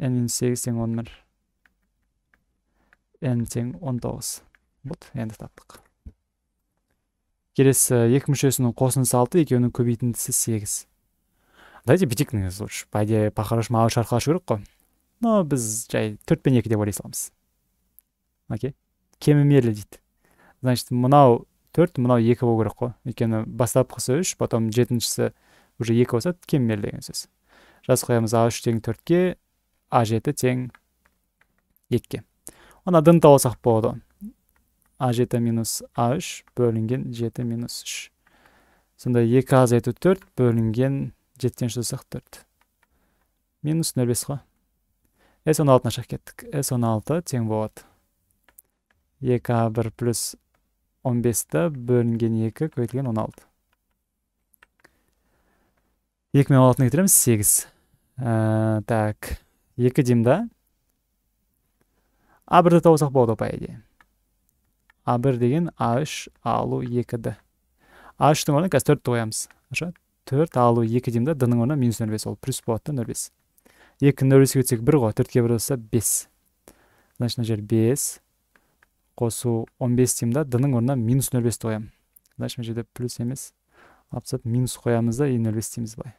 n минус сегіз тең он бір n тең он тоғыз болды енді таптық келесі екі мүшесінің қосындысы алты екеуінің көбейтіндісі сегіз давайте битикный лучше по идее по-хорошему арқылы ашу керек қой но біз жай төрт пен екі деп ойлай саламыз окей кемімелі дейді значит мынау төрт мынау екі болу керек қой өйткені бастапқысы үш потом жетіншісі уже екі болса кеммел деген сөз жазып қоямыз а үш тең төртке а жеті тең екіге анадан тауысақ болады а жеті минус а үш бөлінген жеті минус үш сонда екі азайту төрт бөлінген жетіден төрт минус нөл бес қой с он алтыны кеттік с он алты тең болады екі а бір плюс 15-ті бөлінген 2 көйтілген 16. 2 мен 16-ны кетіреміз 8. Ә, так, 2 дейм А1 ді тауысақ болды, па еде. А1 деген А3 алу 2-ді. А3-тің орында қаз 4-ті қоямыз. 4 алу 2 дейм да, дының минус 0,5 ол. Плюс болады, 0,5. 2 0,5-ге кетсек 1 4 ке 1 ұлса 5. Значит, на жер 5 қосу 15 бес деймін да д-ның орнына минус нөл бесті қоямын значит мына жерде плюс емес алып тастап минус қоямыз да и нөл бес дейміз былай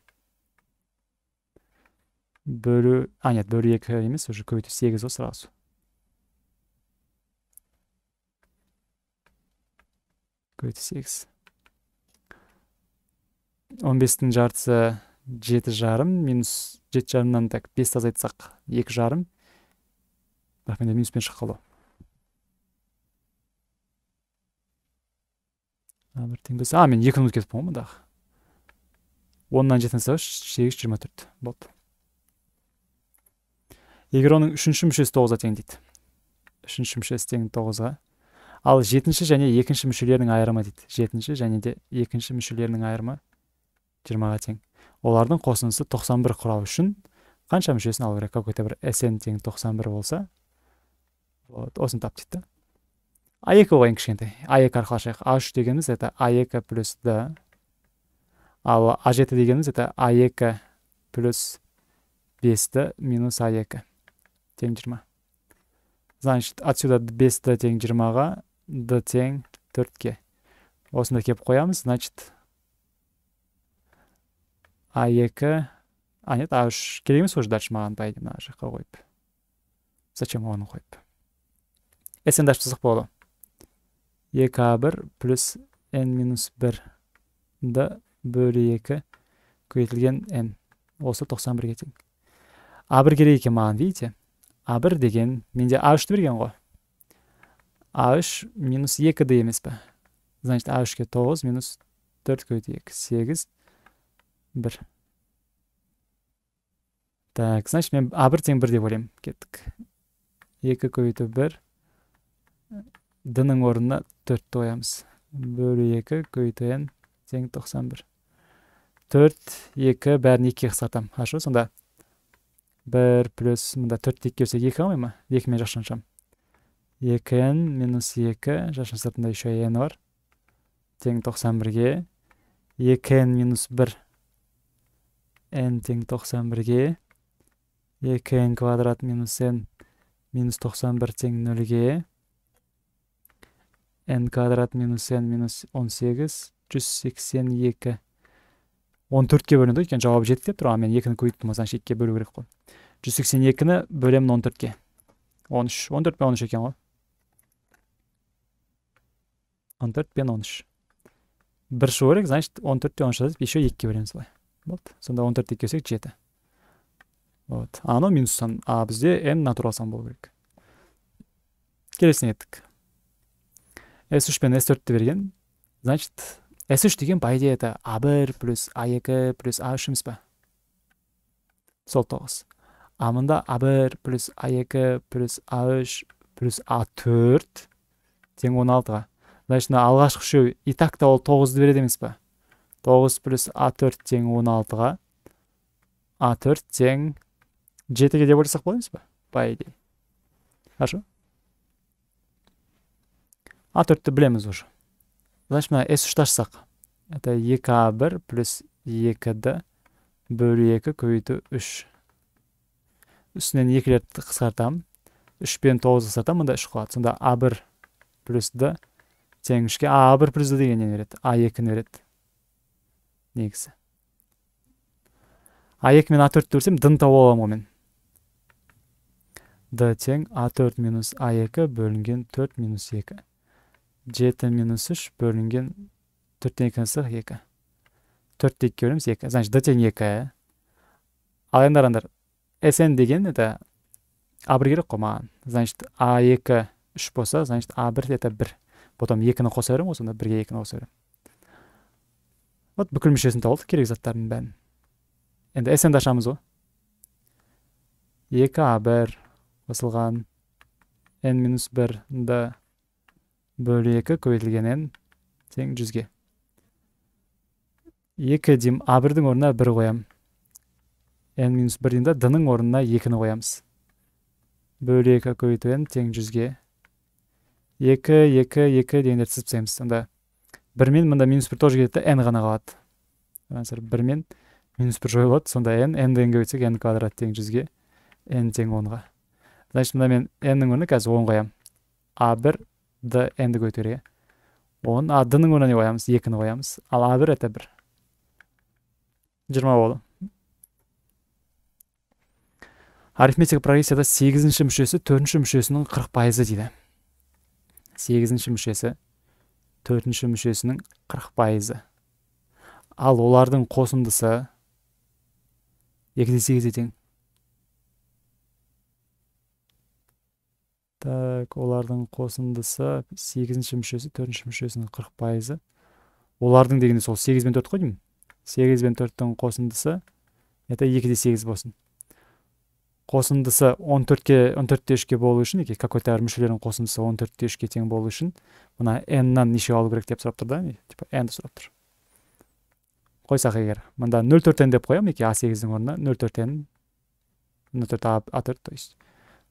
бөлу а нет бөлу екі емес уже көбейту сегіз ғой сразу көбейту сегіз он бестің жартысы жеті жарым минус жеті жарымнан так бесті азайтсақ екі жарым бірақ менде минуспен шығып қалды бір тең а мен екі минут кетіп ғой дағы оннан жетіні сағ сегіз жиырма төрт болды егер оның үшінші мүшесі тоғызға тең дейді үшінші мүшесі тең тоғызға ал жетінші және екінші мүшелерінің айырымы дейді жетінші және де екінші мүшелерінің айырымы жиырмаға тең олардың қосындысы 91 құрау үшін қанша мүшесін алу керек какой то бір сн тең тоқсан бір болса вот осыны тап дейді да а екі ғой ең кішкентай а екі ашайық а үш дегеніміз это а екі плюс д ал а жеті дегеніміз это а екі плюс д минус а екі тең жиырма значит отсюда бес д тең жиырмаға д тең төртке осында келіп қоямыз значит а екі а нет а үш керек емес уже дальше маған по идее мына жаққа қойып зачем оны қойып снд ашып жазсақ болады 2a1 плюс n минус 1 да бөлі 2 көйтілген n. Осы 91-ге тен. а1 керек екен маған, видите? a 1 деген, менде а3 түберген қой. а3 минус 2 де емес бі. Значит, a 3 ке 9 минус 4 көйті 2. 8, 1. Так, значит, мен a 1 тен 1 деп өлем. Кеттік. 2 көйті 1 ның орнына төртті қоямыз бөлу екі көйтн тең тоқсан бір төрт екі бәрін екіге қысқартамын ашу сонда бір плюс мында төртті екіге бөлсек екі қалмай ма екімен жақшаншамын екі н минус екі жашын сыртында еще н бар тең тоқсан бірге екі н минус бір н тең тоқсан бірге екі н квадрат минус н, минус тоқсан бір тең нөлге n квадрат минус n минус он сегіз жүз сексен екі он төртке бөлінеді ғой өйткені жауабы жеті деп тұр ғой мен екіні көбейтіп значит екіге бөлу керек қой жүз сексен екіні бөлемін он төртке он үш он төрт пен он үш екен ғой он төрт пен он үш бір шығу керек значит он төрт пен он үш жазып еще екіге бөлеміз былай болды сонда он төрт екіге бөлсек жеті вот анау минус сан а бізде n натурал сан болу керек келесіне кеттік s3 пен s 4 берген значит s3 деген по идее это 1 плюс a2 плюс a3 емес па сол тоғыз а мында a1 плюс a2 плюс a3 плюс a4 тең 16-ға значит алғашқы үшеуі и так та ол тоғызды береді емес па 9 плюс а4 тең 16-ға а4 7-ге деп ойласақ болады емес па по идее а төртті білеміз уже значит мына с үшті ашсақ это екі а бір плюс екі д бөлу екі көбейту үш үстінен екілерді қысқартамын үш пен тоғызды қысқартамын мында үш қалады сонда а бір плюс д тең үшке а бір плюс д деген нені береді а екіні береді негізі а екі мен а төртті бөлсем д ны тауып аламын ғой мен д тең а төрт минус а екі бөлінген төрт минус екі жеті минус үш бөлінген төрттен екі ыстық екі төртті екіге бөлеміз екі значит д тең екі ал енді қараңдар сн деген это а бір керек қой маған значит а екі үш болса значит а бір это бір потом екіні қоса беремін ғой сонда бірге екіні қоса беремін вот бүкіл мүшесін тауып алдық керек заттардың бәрін енді снді ашамыз ғой екі а бір қосылған n минус бір д бөлі 2 көбейтілгеннен тең жүзге екі 2 дейм А1-дің орнына бір қоямын. N-1 да д ның орнына екіні қоямыз. Бөлі көбейту н тең жүзге. Екі, екі, екі дегендерді сызып тастаймыз. Сонда бірмен мен мында минус бір тоже да н ғана қалады. Мәсір 1 мен минус бір жойылады. Сонда N, N дегенге көбейтсек, N квадрат тең жүзге тең онға Значит, мында мен n орнына қазір он қоямын. а бір д нді көтере оны а ның орнына не қоямыз екіні қоямыз ал а бір это бір жиырма болды арифметика прогрессияда сегізінші мүшесі төртінші мүшесінің қырық пайызы дейді сегізінші мүшесі төртінші мүшесінің қырық пайызы ал олардың қосындысы екі де сегізге тең так олардың қосындысы сегізінші мүшесі төртінші мүшесінің қырық пайызы олардың дегенде сол сегіз бен төрт қой деймін сегіз бен төрттің қосындысы это екі де сегіз болсын қосындысы он төртке он төрт те үшке болу үшін екі какой то бір мүшелердің қосындысы он төрт те үшке тең болу үшін мына эннан неше алу керек деп сұрап тұр да типа энді сұрап тұр қойсақ егер мында нөл төрт н деп қоямын екі а сегіздің орнына нөл төрт н нөл төрт а төрт то есть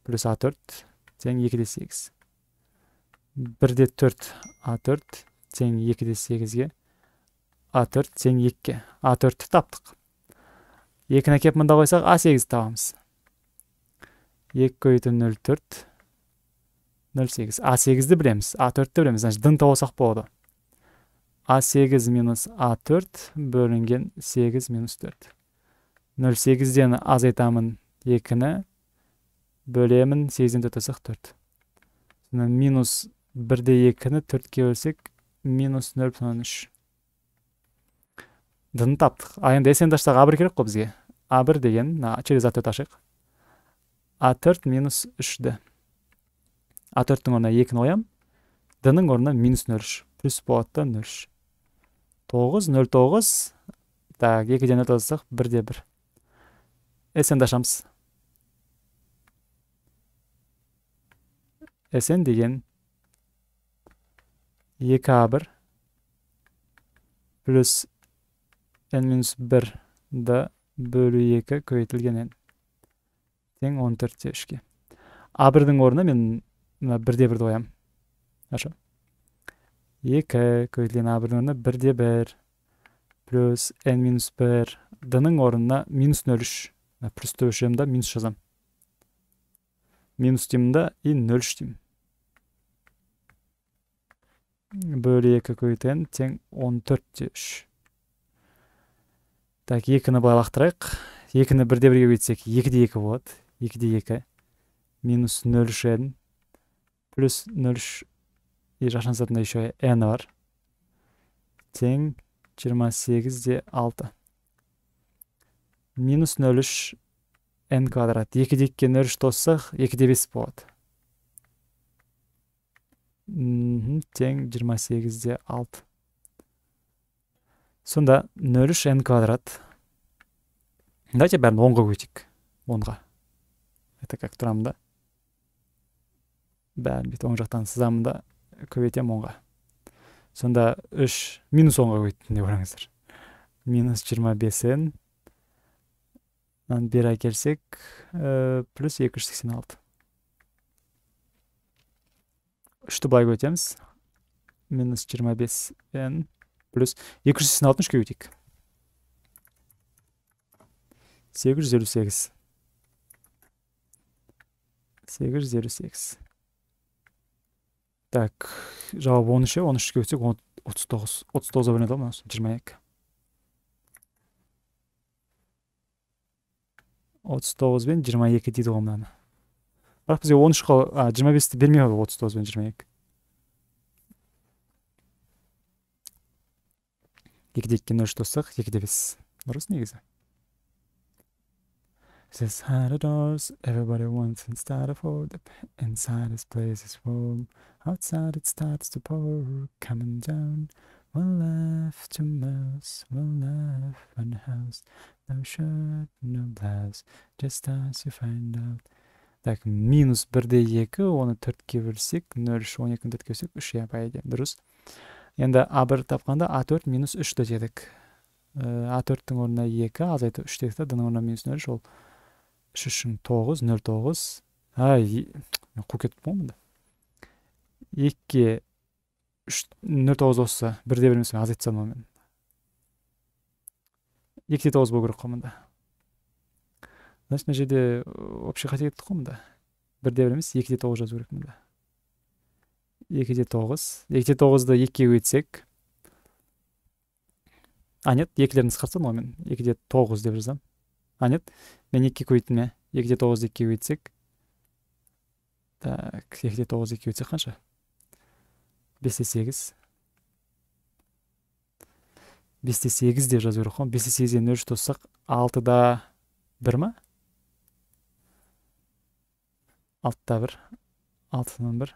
плюс а төрт Сең 2 де 8. Бірде 4, а4. Сең 2 де 8-ге. А4, сең 2. А4-ті таптық. 2 Екіні кеп мұнда қойсақ, а8-ті тапымыз. Екі көйті 0, 4. 0, 8. А8-ді білеміз. А4-ті білеміз. Сәнші, дын тауысақ болады. А8 минус а4 бөлінген 8 минус 4. 0, 8-дені азайтамын екіні бөлемін сегізден төрт алсақ төрт содан минус бір де екіні төртке бөлсек минус нөл бүтін оннан үш дыны таптық ал енді сн ашсақ а бір керек қой бізге а бір деген мына через а төрт ашайық а төрт минус үш д а төрттің орнына екіні қоямын д ның орнына минус нөл үш плюс болады да нөл үш тоғыз нөл тоғыз так екіден нөл алсақ бір де бір снді ашамыз Әсен деген 2 k 1 плюс n-1 да бөлі 2 көйтілген ән. Деген 14 тешке. A1-дің орында мен бірде бірді ойам. 2 көйтілген A1-дің орында бірде бәр плюс n-1 да орнына орында минус нөліш. Пұрсты өшемді минус шызам минус деймін да и нөл үш деймін бөлі екі көбейтемін тең төрт те үш так екіні былай лақтырайық екіні бірде бірге көбейтсек екі де екі болады екі де екі минус нөл үш н плюс нөл үш и жақтан сыртында еще n бар тең сегіз де алты минус нөл үш n квадрат екіде үшті үш тоссақ де бес болады тең жиырма де алты сонда нөл үш n квадрат давайте бәрін онға көбейтейік онға это как тұрамын да бәрін бүйтіп оң жақтан сызамын да көбейтемін онға сонда үш минус онға көбейттім деп қараңыздар минус жиырма бес мынаны бері әкелсек ә, плюс екі жүз сексен алты үшті былай көтеміз минус жиырма н плюс екі жүз сексен алтыны үшке көбейтейік сегіз жүз елу сегіз сегіз жүз елу сегіз так жауап он үші он үшке өтсек отыз тоғыз отыз тоғызға бөлінеді ғой мынау жиырма екі отыз тоғыз бен жиырма екі дейді ғой мынаны бірақ бізге он үшқа жиырма бесті бермей ғой отыз тоғыз бен жиырма екі екіде екіге нөл үш қоссақ де бес дұрыс негізі everybody wants inside of Inside this place is warm. Outside it starts to pour, coming down. One to one one I'm sure you know just as you find out. Так, минус 1-де 2, оны 4-ке бөлсек, 0, 12 12, 4-ке бөлсек, 3-ке иә, бөлсек, иә, дұрыс. Енді А1 тапқанда А4 минус 3 дөтедік. Э, А4-тің орында 2, аз 3 дөтеді, дұны орында минус 0, ол 3 үшін 9, 0, 9. Ай, құл кетіп болмынды. 2-ке 0, 9 осы, 1-де бөлмесе, аз айтсам екі де тоғыз болу керек қой мында значит мына жерде э, общий қате кеттік қой мында бірде бір емес екі де тоғыз жазу керек мында екі де тоғыз екі де тоғызды екіге көбейтсек а нет екілерін қысқартсам ғой мен де тоғыз деп жазамын а нет мен екіге көбейттім иә екі де тоғызды екіге көбейтсек так екі де тоғызды екіге бөлсек қанша те сегіз бесте сегіз деп жазу керек қой бесте сегізден нөл үш тоссақ алтыда бір ма алтыда бір алтыдан бір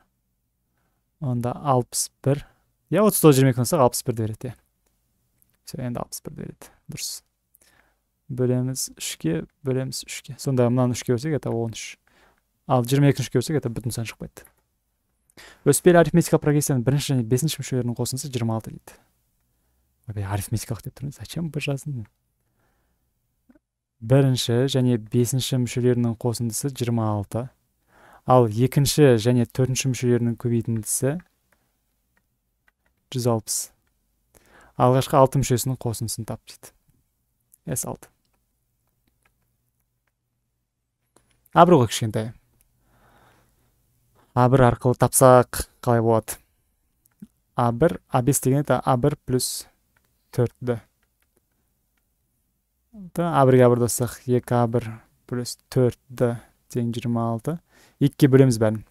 онда алпыс бір иә отыз тоғыз жиырма екі тоссақ алпыс бірді береді иә все енді алпыс бірді береді дұрыс бөлеміз үшке бөлеміз үшке сонда мынаны үшке бөлсек это он үш ал жиырма екінші үшке бөлсек это бүтін сан шықпайды өспелі арифметикалық прогрессияның бірінші және бесінші мүшелерінің қосындысы жиырма алты дейді арифметикалық деп тұрмын зачем бір жаздым бірінші және бесінші мүшелерінің қосындысы 26 ал екінші және төртінші мүшелерінің көбейтіндісі 160 алғашқы алты мүшесінің қосындысын тап дейді с алты абыр ғой кішкентай абыр арқылы тапсақ қалай болады Абыр, а5 деген это а плюс төртді a birga bir екі а бір плюс төрт д тең жиырма алты екіге бөлеміз бәрін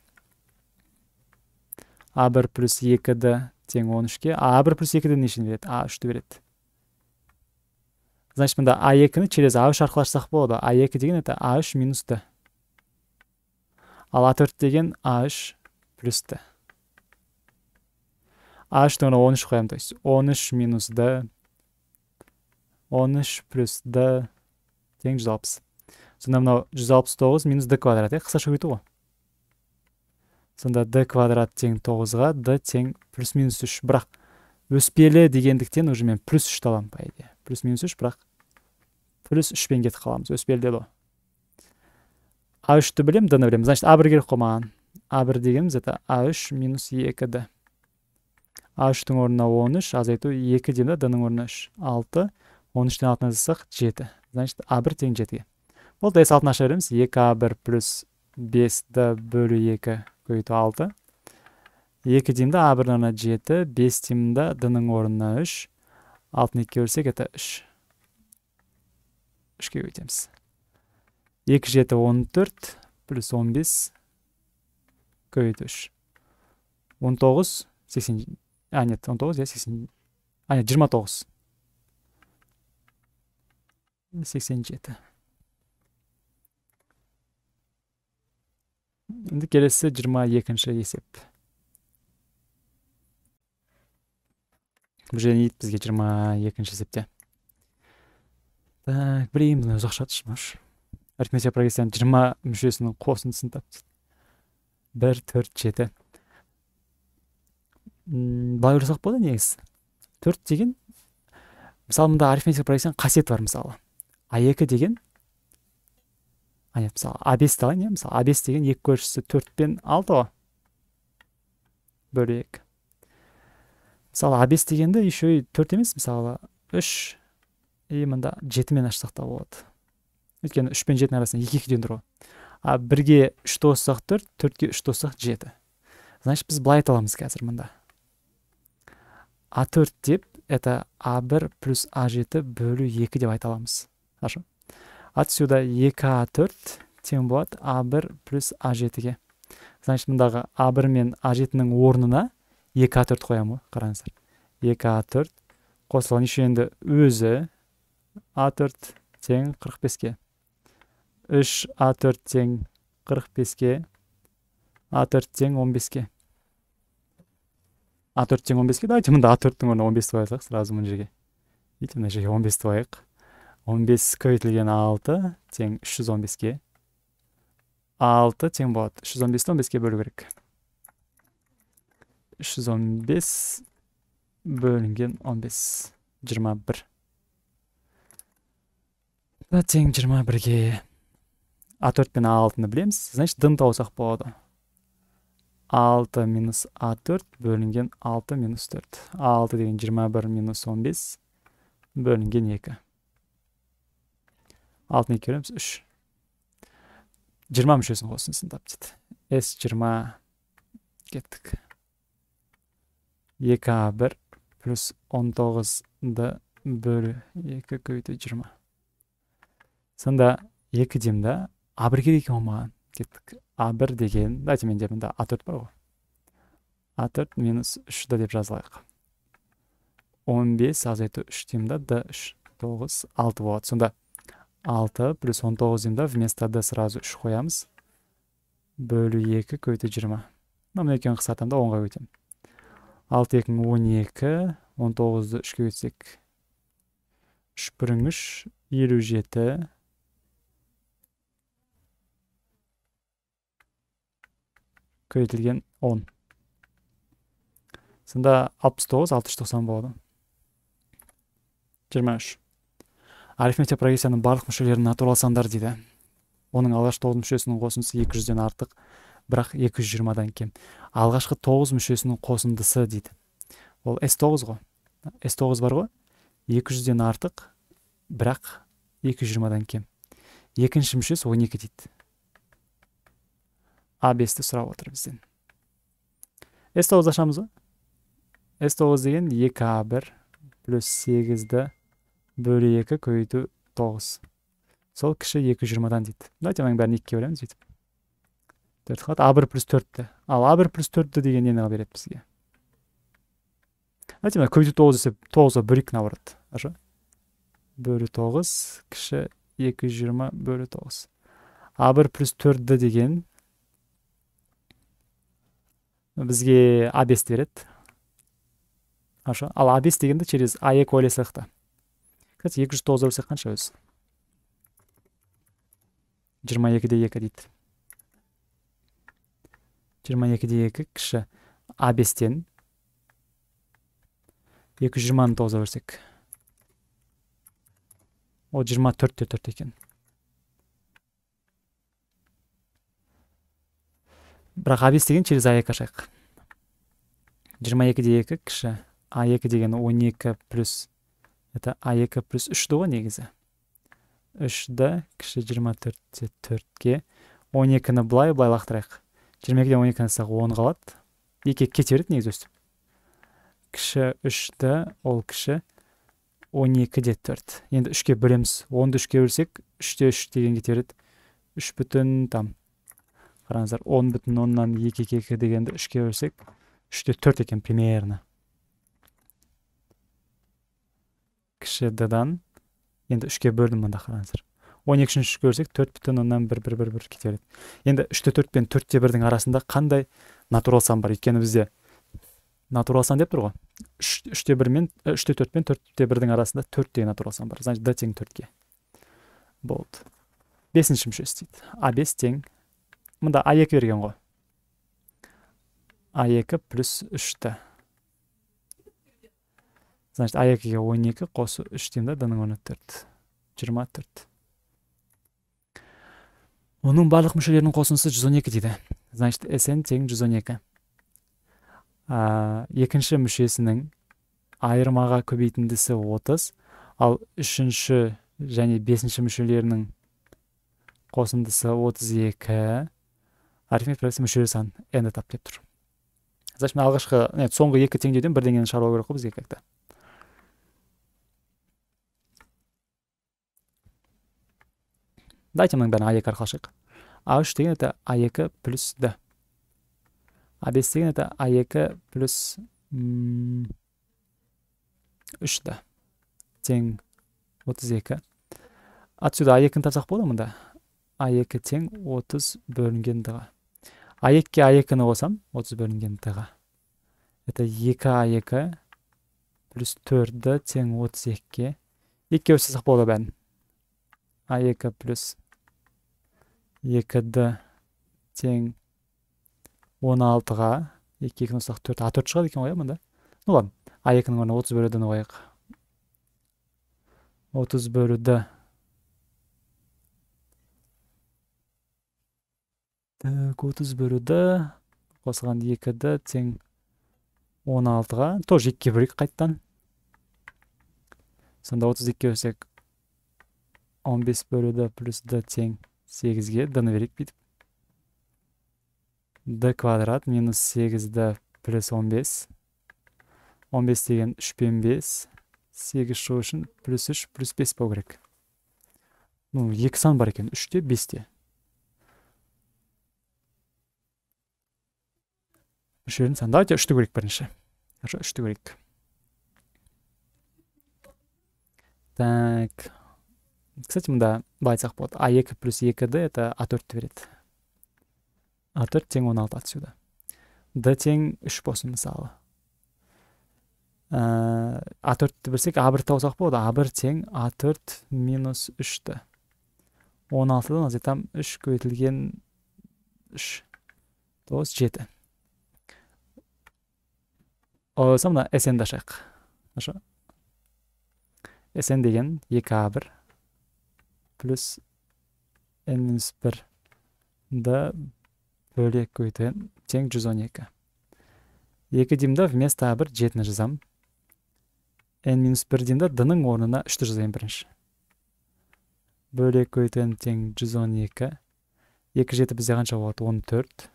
а бір плюс екі д тең он үшке а бір плюс екі д нешені береді а үшті береді значит мында а екіні через а үш арқылы ашсақ болады а екі деген это а үш минус д ал а төрт деген а үш плюс д а үштің орнына он үш қоямын то есть он үш минус д 13 плюс d тең 160. сонда мынау 169 минус d квадрат иә қысқаша көбейту сонда d квадрат тең 9-ға d тең плюс минус 3 бірақ өспелі дегендіктен уже мен плюс 3 аламын по идее плюс минус 3 бірақ плюс 3 бен кетіп қаламыз өспелі деді ғой а 3-ті білем, d-ны білемін значит а1 керек қой маған а1 дегеніміз это а3 минус 2d а3-тің орнына 13 азайту 2 деймін да d-ның орнына 6 он үштен алтыны жазсақ жеті значит а бір тең жетіге болды с алтыны аша береміз екі а бір плюс бес д бөлу екі көбейту алты екі да а бірдің орнына жеті бес д ның орнына үш алтыны екіге бөлсек это үш үшке көбейтеміз екі жеті он төрт плюс он бес көбейту үш он тоғыз сексен а нет он тоғыз иә сексен а жиырма тоғыз сексен жеті енді келесі жиырма екінші есеп бұл жерде не дейді бізге жиырма екінші есепте так білмеймін мына ұзақ шығады шмаш арифметия прогрессияның жиырма мүшесінің қосындысын тап бір төрт жеті былай ойласақ болады негізі төрт деген мысалы мында арифметика прогрессияның қасиеті бар мысалы а екі деген иә, мысалы а бесті алайын иә мысалы а бес деген екі көршісі төрт пен алты ғой бөлу екі мысалы а бес дегенді еще и төрт емес мысалы үш и мында жетімен ашсақ та болады өйткені үш пен жетінің арасында екі екіден тұр ғой а бірге үш тоссақ төрт төртке үш тоссақ жеті значит біз былай айта аламыз қазір мында а төрт деп это а бір плюс а жеті бөлу екі деп айта аламыз Қаршы. Ат 2А4 тен болат А1 плюс А7-ге. Қызаншы мұндағы А1 мен А7-нің орнына 2А4 қойамы. Қараңыздар. 2А4 қосылған үш енді өзі А4 тен 45-ке. 3А4 тен 45-ке. А4 тен 15-ке. А4 тен 15-ке. Дайте мұнда А4-тің орнына 15-ті байызақ. Сразы мұн жерге. Етіп, мұн жерге 15-ті байық. 15 көбейтілген 6 тең 315-ке. 6 тең болады. 315-ті 15-ке бөлу керек. 315 бөлінген 15. 21. Да, тең 21-ге. А4 пен А6-ны білеміз. Значит, дын таусақ болады. 6 минус А4 бөлінген 6 минус 4. А6 деген 21 минус 15 бөлінген 2. Altın ilk 3. 20 mi қосын olsun sizin tabi ciddi. S20 gittik. YK1 plus 19 da bölü YK2 20. Sonunda 2 de A1 gerek yok mu? Gittik. A1 деген, Dediğim en deyip de A4 бар o. A4 minus 3 деп deyip 15 azaytı 3 deyip de 3. 9, 6 var. Sonunda 6 плюс 19 емді вместо да сразу 3 қойамыз. Бөлі 2 көйті 20. Намын екен қысатымда 10 ға өтем. 6 екін 12, 19-ді үш көйтсек. 3 бүрің үш, 27-і көйтілген 10. Сында 69, 690 болады. 23. 23. Арифметия прогрессияның барлық мүшелерін натуралы сандар дейді. Оның алғашы 9 мүшесінің қосындысы 200-ден артық, бірақ 220-дан кем. Алғашқы 9 мүшесінің қосындысы дейді. Ол S9 ғой S9 бар ғой 200-ден артық, бірақ 220-дан кем. Екінші мүшес 12 дейді. А5-ті сұрау отырымізден. S9 ашамыз о? S9 деген 2 1 плюс 8-ді бөлі екі көбейту тоғыз сол кіші екі жиырмадан дейді давайте оның бәрін екіге бөлеміз сөйтіп төрт қалады а бір плюс төртті ал а бір плюс төртті деген нені береді бізге давайте мына көбейту тоғыз десе тоғызға бір екі наоборот хорошо бөлі тоғыз кіші екі жүз жиырма бөлі тоғыз а бір плюс төртті деген бізге а бесті береді хорошо ал а бес дегенді через а екі ойлай та қазір екі жүз тоғыз бөлсек қанша өзі жиырма екі де екі дейді жиырма екі де екі кіші а бестен екі жүз жиырманы тоғызға бөлсек ол жиырма төрт те төрт екен бірақ а бес деген через а екі ашайық жиырма екі де екі кіші а екі деген он екі плюс это а 2 плюс 3 ды ғой негізі 3-ді кіші 24-те 4-ке 12-ні былай былай лақтырайық 22-ден 12-ні тастақ 10 қалады 2 ке береді негізі өстіп кіші 3-ді ол кіші 12-де 4 енді 3-ке бөлеміз 10 ді 3-ке бөлсек 3-те 3 деген кете 3 бүтін там қараңыздар 10 бүтін 10-нан 2 2 дегенді 3-ке бөлсек 3 де 4 екен примерно кіші дан енді үшке бөлдім мында қараңыздар он екінші көрсек төрт бүтін оннан бір бір бір бір кете береді енді үште те төрт пен төрт бірдің арасында қандай натурал сан бар өйткені бізде натурал сан деп тұр ғой үш те бір мен э, төрт пен төрт бірдің арасында төрт деген натурал сан бар значит д тең төртке болды бесінші мүшесі дейді а бес тең мында а екі берген ғой а екі плюс үш значит аякиге он екі қосу үш деймін да данаң он төрт жиырма төрт оның барлық мүшелерінің қосындысы жүз он екі дейді значит сн тең жүз он екі екінші мүшесінің айырмаға көбейтіндісі отыз ал үшінші және бесінші мүшелерінің қосындысы отыз екі арифметикасы мүше саны нді тап деп тұр значит мына алғашқы соңғы екі теңдеуден бірдеңені алу керек қой бізге как то Дайте мы бәрін а2 а3 деген это а2 плюс d. а5 деген это а2 плюс 3d. Тең 32. Отсюда а 2 тапсақ болады мында а2 тең 30 бөлінген дға. а 2 а 2 қосам, 30 бөлінген дға. Это 2а2 плюс 4-ді тең 32 екіге 2 сақ болды бәрін. а2 плюс екіді тең он алтыға екі екіні қоссақ төрт а төрт шығады екен ғой иә мында ну ладно а екінің орнына отыз бөлуден қояйық отыз бөлуді так отыз бөлуді қосылған екіді тең он алтыға тоже екіге бөлейік қайтадан сонда 32 екіге бөлсек он бес бөлуді плюс д тең 8-ге дыны берек бүйтіп. D квадрат минус 8D плюс 15. 15 деген 3 пен 5. 8 шоу үшін плюс 3 плюс 5 бау керек. Ну, 2 сан бар екен. 3-те, 5-те. 3-ерін сан. Давайте 3-ті көрек бірінші. 3-ті көрек. Так кстати мында былай айтсақ болады а екі плюс екі д это а төртті береді а төрт тең он алты отсюда д тең үш болсын мысалы э, а төртті білсек а бірді тауысақ болады а бір тең а төрт минус үшті он алтыдан азайтамын үш көбейтілген үш тоғыз жеті мына снді ашайық сн деген екі а бір плюс n минус да ды бөлек көйтен, тең 112 екі деймін вместо абыр жетіні жазам. n минус бір деймін да ның орнына үшті жазайын бірінші бөлек көйтен, тең 112 екі жеті бізде қанша болады 14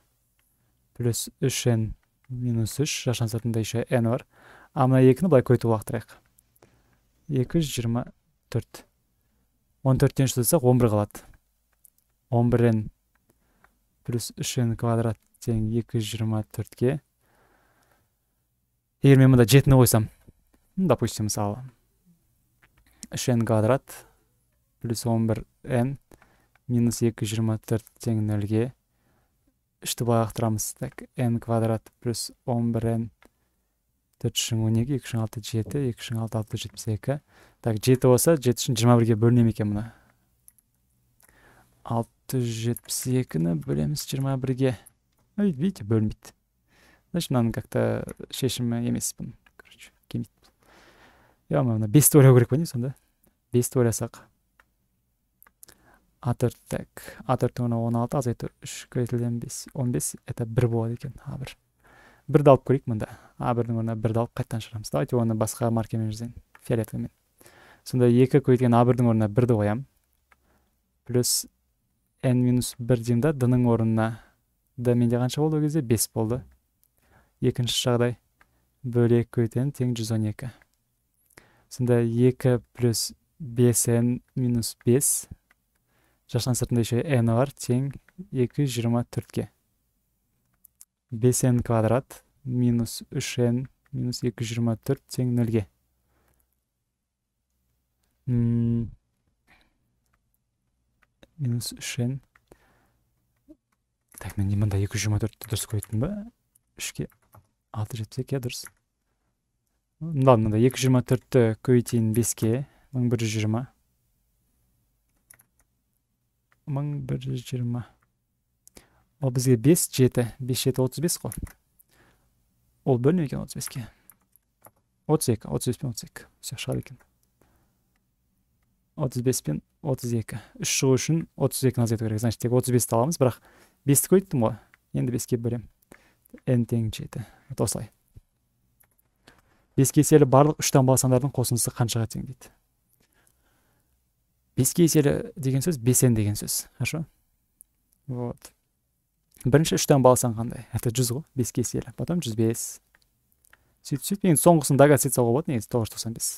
плюс 3n минус 3 сатында еші n бар а мына екіні былай көйтіп лақтырайық 224 он төрттен үш тастасақ он бір қалады он н плюс үш н квадрат тең екі жүз жиырма төртке егер мен мында жетіні қойсам допустим мысалы үш н квадрат плюс он бір н минус екі жүз жиырма төрт тең нөлге үшті былай лақтырамыз так н квадрат плюс он бір н төрт үш он екі екі үш алты жеті екі үш алты алты жүз жетпіс екі так жеті болса жеті үшін жиырма бірге бөліне ме екен мына алты жүз жетпіс екіні бөлеміз жиырма бірге видите бөлінбейді значит мынаның как то шешімі емес бұның короче келмейді иә мына бесті ойлау керек қой не сонда бесті ойласақ а төрт так а төрттің орнына он алты азайту үш көбейтілген бес он бес это бір болады екен а бір бірді алып көрейік мында а бірдің орнына бірді алып қайтадан шығарамыз давайте оны басқа маркермен жазайын фиолетовыймен сонда екі көбейтілген а бірдің орнына бірді қоямын плюс n минус бір деймін да д-ның орнына д менде қанша болды ол кезде бес болды екінші жағдай бөл екі көбейтемін тең жүз он екі сонда екі плюс бес н минус бес жашан сыртында еще n бар тең екі жүз жиырма төртке бес н квадрат минус 3n минус 224 тең нөлге минус 3n так мен мында 224-ті дұрыс көретін ба 3-ке 6 жетпек иә дұрыс мында мында 224-ті көбейтейін 5-ке 1120 1120 ол бізге 5 7 5 7 35 қой ол бөлінеді екен отыз беске отыз екі отыз бес пен отыз екі все шығады екен отыз бес пен отыз екі үш шығу үшін отыз екіні азайту керек значит тек отыз бесті аламыз бірақ бесті көбейттім ғой енді беске бөлемін н тең жеті вот осылай беске еселі барлық үш таңбалы сандардың қосындысы қаншаға тең дейді беске еселі деген сөз бесен деген сөз хорошо вот бірінші үштен балл саны қандай это жүз ғой беске еселі потом жүз бес сөйтіп сөйтіп енді соңғысын догадаться ете салуға болады негізі тоғыз жүз тоқсан бес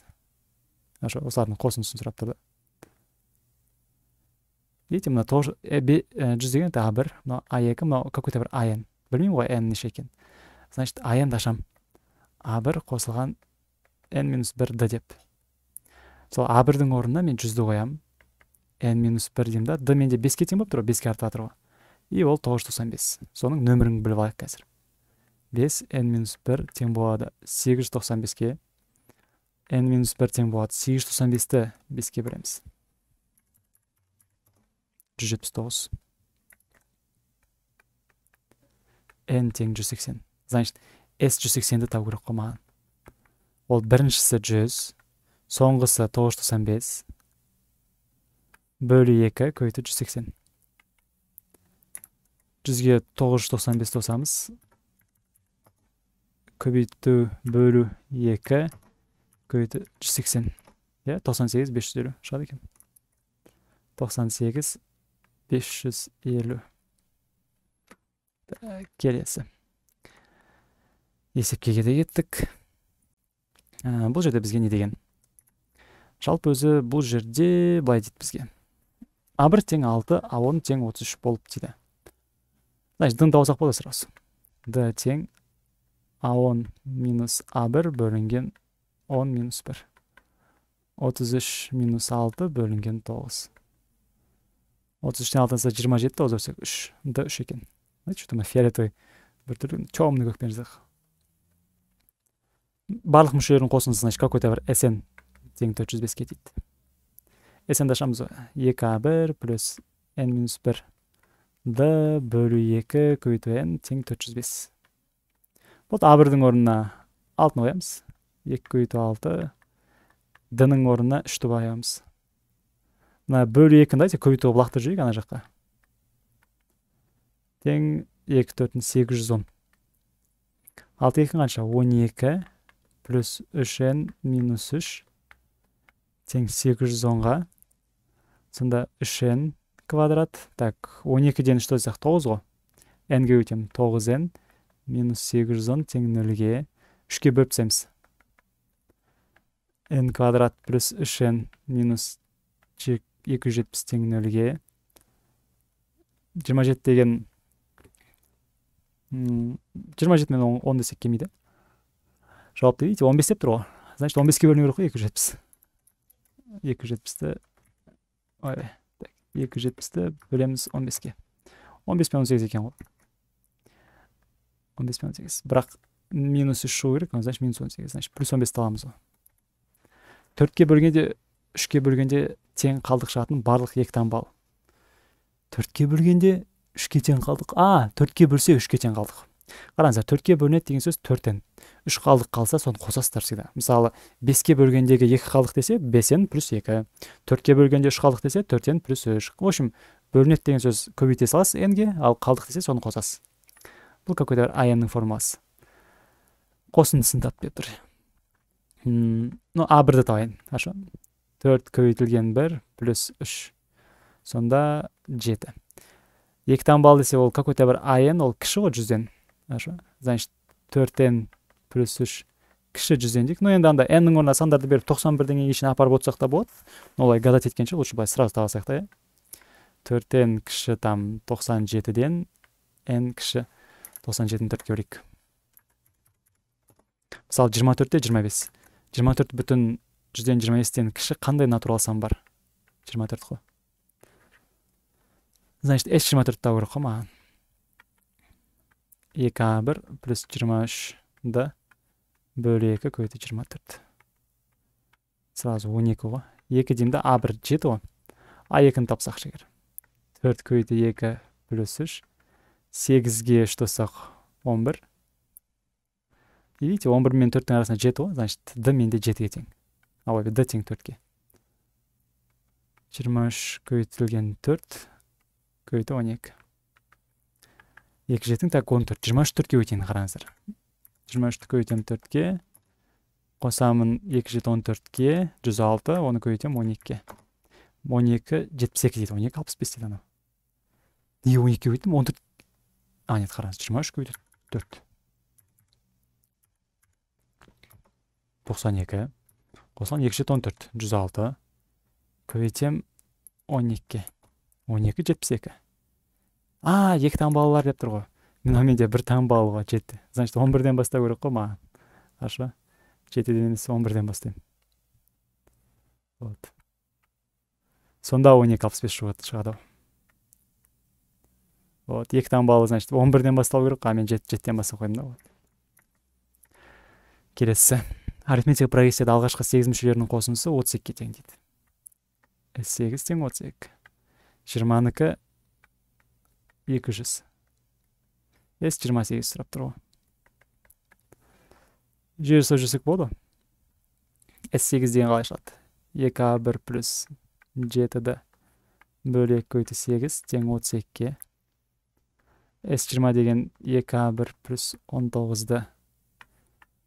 осылардың қосындысын сұрап тұр да видите мына тоғыз э, э, жүз деген а бір мынау а екі мынау какой то бір ан білмеймін ғой н неше екенін значит анды ашамын а бір қосылған n минус бір д деп сол а бірдің орнына мен жүзді қоямын n минус бір деймін да д менде беске тең болып тұр ғой беске артып жатыр ғой и ол 995 соның нөмірін біліп алайық қазір 5 n 1 тең болады 895-ке n 1 тең болады 895-ті 5-ке бөлеміз 179 n тең 180 значит s 180-ді табу керек қой ол біріншісі 100 соңғысы 995 бөлі 2 көбейту 180 жүзге тоғыз жүз тоқсан бес қосамыз көбейту бөлу екі көбейту жүз сексен иә тоқсан сегіз бес жүз елу шығады екен тоқсан сегіз бес жүз елу келесі есепке де кеттік ә, бұл жерде бізге не деген жалпы өзі бұл жерде былай дейді бізге а бір тең алты а он тең отыз үш болып дейді значит дынды алсақ болады сразу d тең 10 минус а1 бөлінген 10 минус 1 33 минус 6 бөлінген 9 33-тен 6-сы 27 ол өсек 3 d 3 екен что то фиолетовый біртүрлі темный көкпен жаздық барлық мүшелерін қосыңыз значит какой то бір sn 405-ке дейді снді ашамыз ғой 2а1 плюс n минус 1 д бөлу 2 н тең 405 болды а бірдің орнына алтыны қоямыз екі көбейту алты д ның орнына үшті қоямыз мына бөлу екіні давайте көбейту қылып лақтырып жіберейік ана жаққа тең екі төртін сегіз жүз он алты екі қанша он екі плюс үш н минус үш тең сегіз жүз онға сонда үш н квадрат. Так, 12-ден что десек 9 го. N-ге өтем 9N минус 810 тен 0 3-ке бөлпсемз. N квадрат плюс 3N минус 270 тен 0 27 деген 27 мен 10 десек кемейді. Жауап дейді, 15 деп тұрға. Значит, 15-ке бөлінің өріқе 270. 270-ті Ой, екі жүз жетпісті бөлеміз он беске он бес пен он сегіз екен ғой он бес пен он сегіз бірақ минус үш шығу керек значит минус он сегіз значит плюс он бесті аламыз ғой төртке бөлгенде үшке бөлгенде тең қалдық шығатын барлық екі таңбалы төртке бөлгенде үшке тең қалдық а төртке бөлсе үшке тең қалдық қараңыздар төртке бөлінеді деген сөз н үш қалдық қалса соны қосасыздар всегда мысалы беске бөлгендегі екі қалдық десе бес н плюс екі төртке бөлгенде үш қалдық десе төрт н плюс үш в общем бөлінеді деген сөз көбейте саласыз нге ал қалдық десе соны қосасыз бұл какой то ан ның формуласы қосындысын тап деп тұр ну а бірді табайын хорошо төрт көбейтілген бір плюс үш сонда жеті екі таңбалы десе ол какой то бір ан ол кіші ғой жүзден значит төрттен плюс үш кіші жүзден дейік но енді анда ннің орнына сандарды беріп тоқсан бірдің ішіне апарып отырсақ та болады но олай гадать еткенше лучше былай сразу табысақ та иә төрттен кіші там тоқсан жетіден н кіші тоқсан жетіні төртке бөлейік мысалы жиырма төртте жиырма бес жиырма төрт бүтін жүзден жиырма бестен кіші қандай натурал сан бар жиырма төрт қой значит с жиырма төртті табу керек қой маған екі а бір плюс жиырма үш д бөлі екі көбейту жиырма төрт сразу он екі ғой екі деймін да а бір жеті ғой а екіні тапсақ егер төрт көбейту екі плюс үш сегізге үш қоссақ он бір и видите он бір мен төрттің арасында жеті ғой значит д менде жетіге тең ой д тең төртке жиырма үш көбейтілген төрт көбейту он екі екі жетің так он төрт жиырма үш төртке өтейін қараңыздар жиырма үшті көбейтемін төртке қосамын екі жеті он төртке жүз алты оны көбейтемін он екіге он екі жетпіс екі дейді он екі алпыс бес дейді анау неге он екіге көбейттім он төрт а нет қараңыз жиырма үш көбейтеді төрт тоқсан екі қосамын екі жеті он төрт жүз алты көбейтемін он екіге он екі жетпіс екі а екі таңбалылар деп тұр ғой мынау менде бір таңбалы ғой жеті значит он бірден бастау керек қой маған хорошо жетіден емес он бірден бастаймын вот сонда он екі алпыс бес шығады вот екі таңбалы значит он бірден басталу керек қой а мен жеті жетіден бастап қойдым да вот келесісі арифметика прогрессияда алғашқы сегіз мүшелерінің қосындысы отыз екіге тең дейді сегіз тең отыз екі жиырманікі екі жүз с жиырма сегіз сұрап тұр ғой жер жүрсек болады с сегіз деген қалай шығады екі а бір плюс жеті д бөлек көйті сегіз тең отыз екіге с жиырма деген екі а бір плюс он тоғызды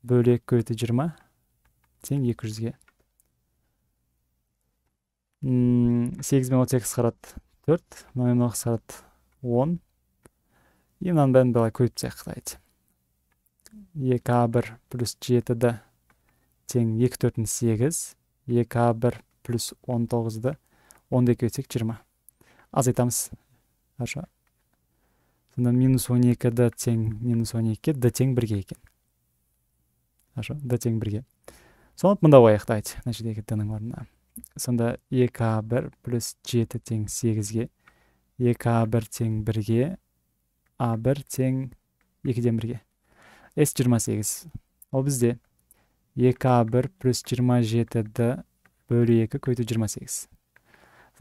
бөлек көйті жиырма тең екі жүзге сегіз бен отыз екі қысқарады төрт мынау қысқарады он и мынаны бәрін былай тастайық давайте екі а бір плюс жетіді тең екі төртін сегіз екі а бір плюс он тоғызды онды екіге бөлсек жиырма азайтамыз хорошо сонда минус он екі д тең минус он екіге д тең бірге екен хорошо д тең бірге соны мында давайте мына жердегі днің орнына сонда екі а бір плюс жеті тең сегізге екі а бір тең бірге а бір тең екіден бірге с жиырма сегіз ол бізде екі а бір плюс жиырма жеті д бөлу екі көбейту жиырма сегіз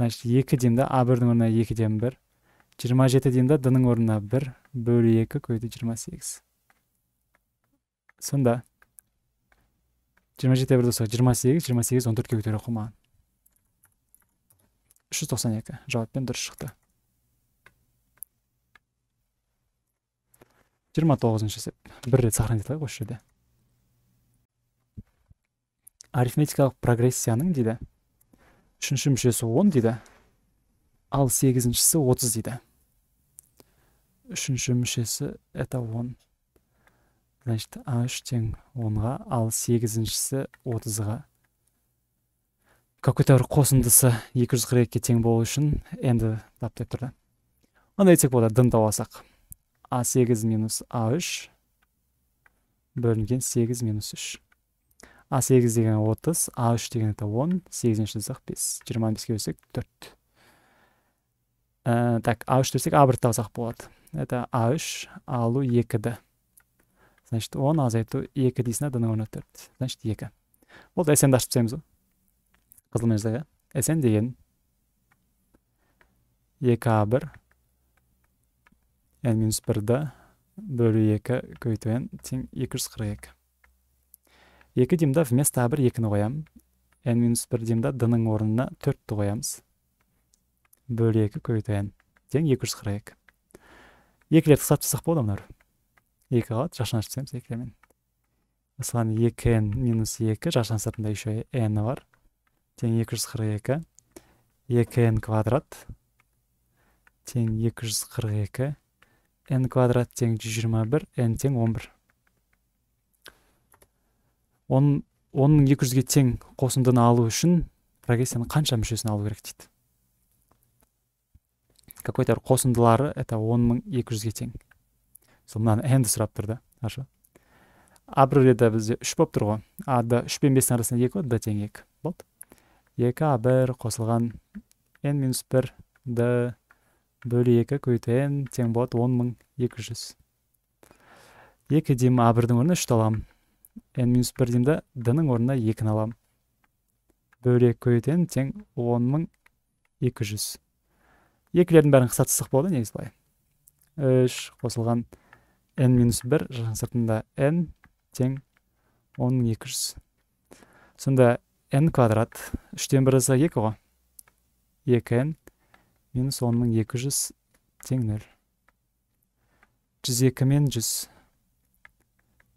значит екі деймін да а бірдің орнына екіден бір жиырма жеті деймін да д ның орнына бір бөлу екі көбейту жиырма сегіз сонда жиырма жеті бір достар жиырма сегіз жиырма сегіз он төртке көтеру қоймаған үш жүз тоқсан екі жауаппен дұрыс шықты жиырма тоғызыншы есеп бір рет сохранить дейді ғой осы жерде арифметикалық прогрессияның дейді үшінші мүшесі он дейді ал сегізіншісі отыз дейді үшінші мүшесі это он значит а үш тең онға ал сегізіншісі отызға какой то бір қосындысы екі жүз қырық екіге тең болу үшін енді тап деп тұрды онда айтсек болады дым ны тауып алсақ а 8 минус а 3 бөлінген 8 минус 3 а8 деген 30 а3 деген 10 8-ші сызық 5 25-ке бөлсек 4 так а3 дөрсек, а1 табсақ болады это а3 алу 2-ді значит 10 азайту 2 дейсің да дна 14 значит 2 болды снді ашып тастаймыз ғой қызыл междеге сн деген 2а1 n минус бірді бөлу екі көбейтуен тең 242 екі демді вместо а бір екіні қоямын n минус бір демді д ның орнына төртті қоямыз Бөлі екі н тең 242 екілерді қысқартып болады болды мынау екі қалады жақшаны ашып тастаймыз екілермен осыған екі n минус екі жақшаның сыртында еще бар тең 242 екі n квадрат тең 242 n квадрат тең 121, n тең 11. Оның, 200-ге тең қосындыны алу үшін прогрессияның қанша мүшесін алу керек дейді. Какой то қосындылары это 10200-ге тең. Сол мынаны n-ді сұрап тұрды. Аша. Абрыда бізде үш болып тұр ғой. да 3 пен 5 арасында екі, ғой, d тең екі. Болды. 2a1 қосылған n-1 d бөлі екі көйтен тең болады он мың екі жүз екі деймін а бірдің орнына үшті аламын н минус бір демді д ның орнына екіні аламын бөлі екі көйтен тең он мың екі жүз екілердің бәрін қысатсақ болады негізі былай үш қосылған н минус бір жақтың сыртында н тең он мың екі жүз сонда н квадрат үштен бір жасақ екі ғой екі н минус 10200 тең 102 мен 100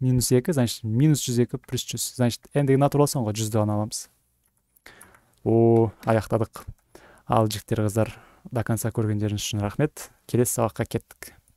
минус 2 значит минус 102 плюс 100 значит n деген натура соңғы 100-ді ғана аламыз о аяқтадық ал жігіттер қыздар до конца көргендеріңіз үшін рахмет келесі сабаққа кеттік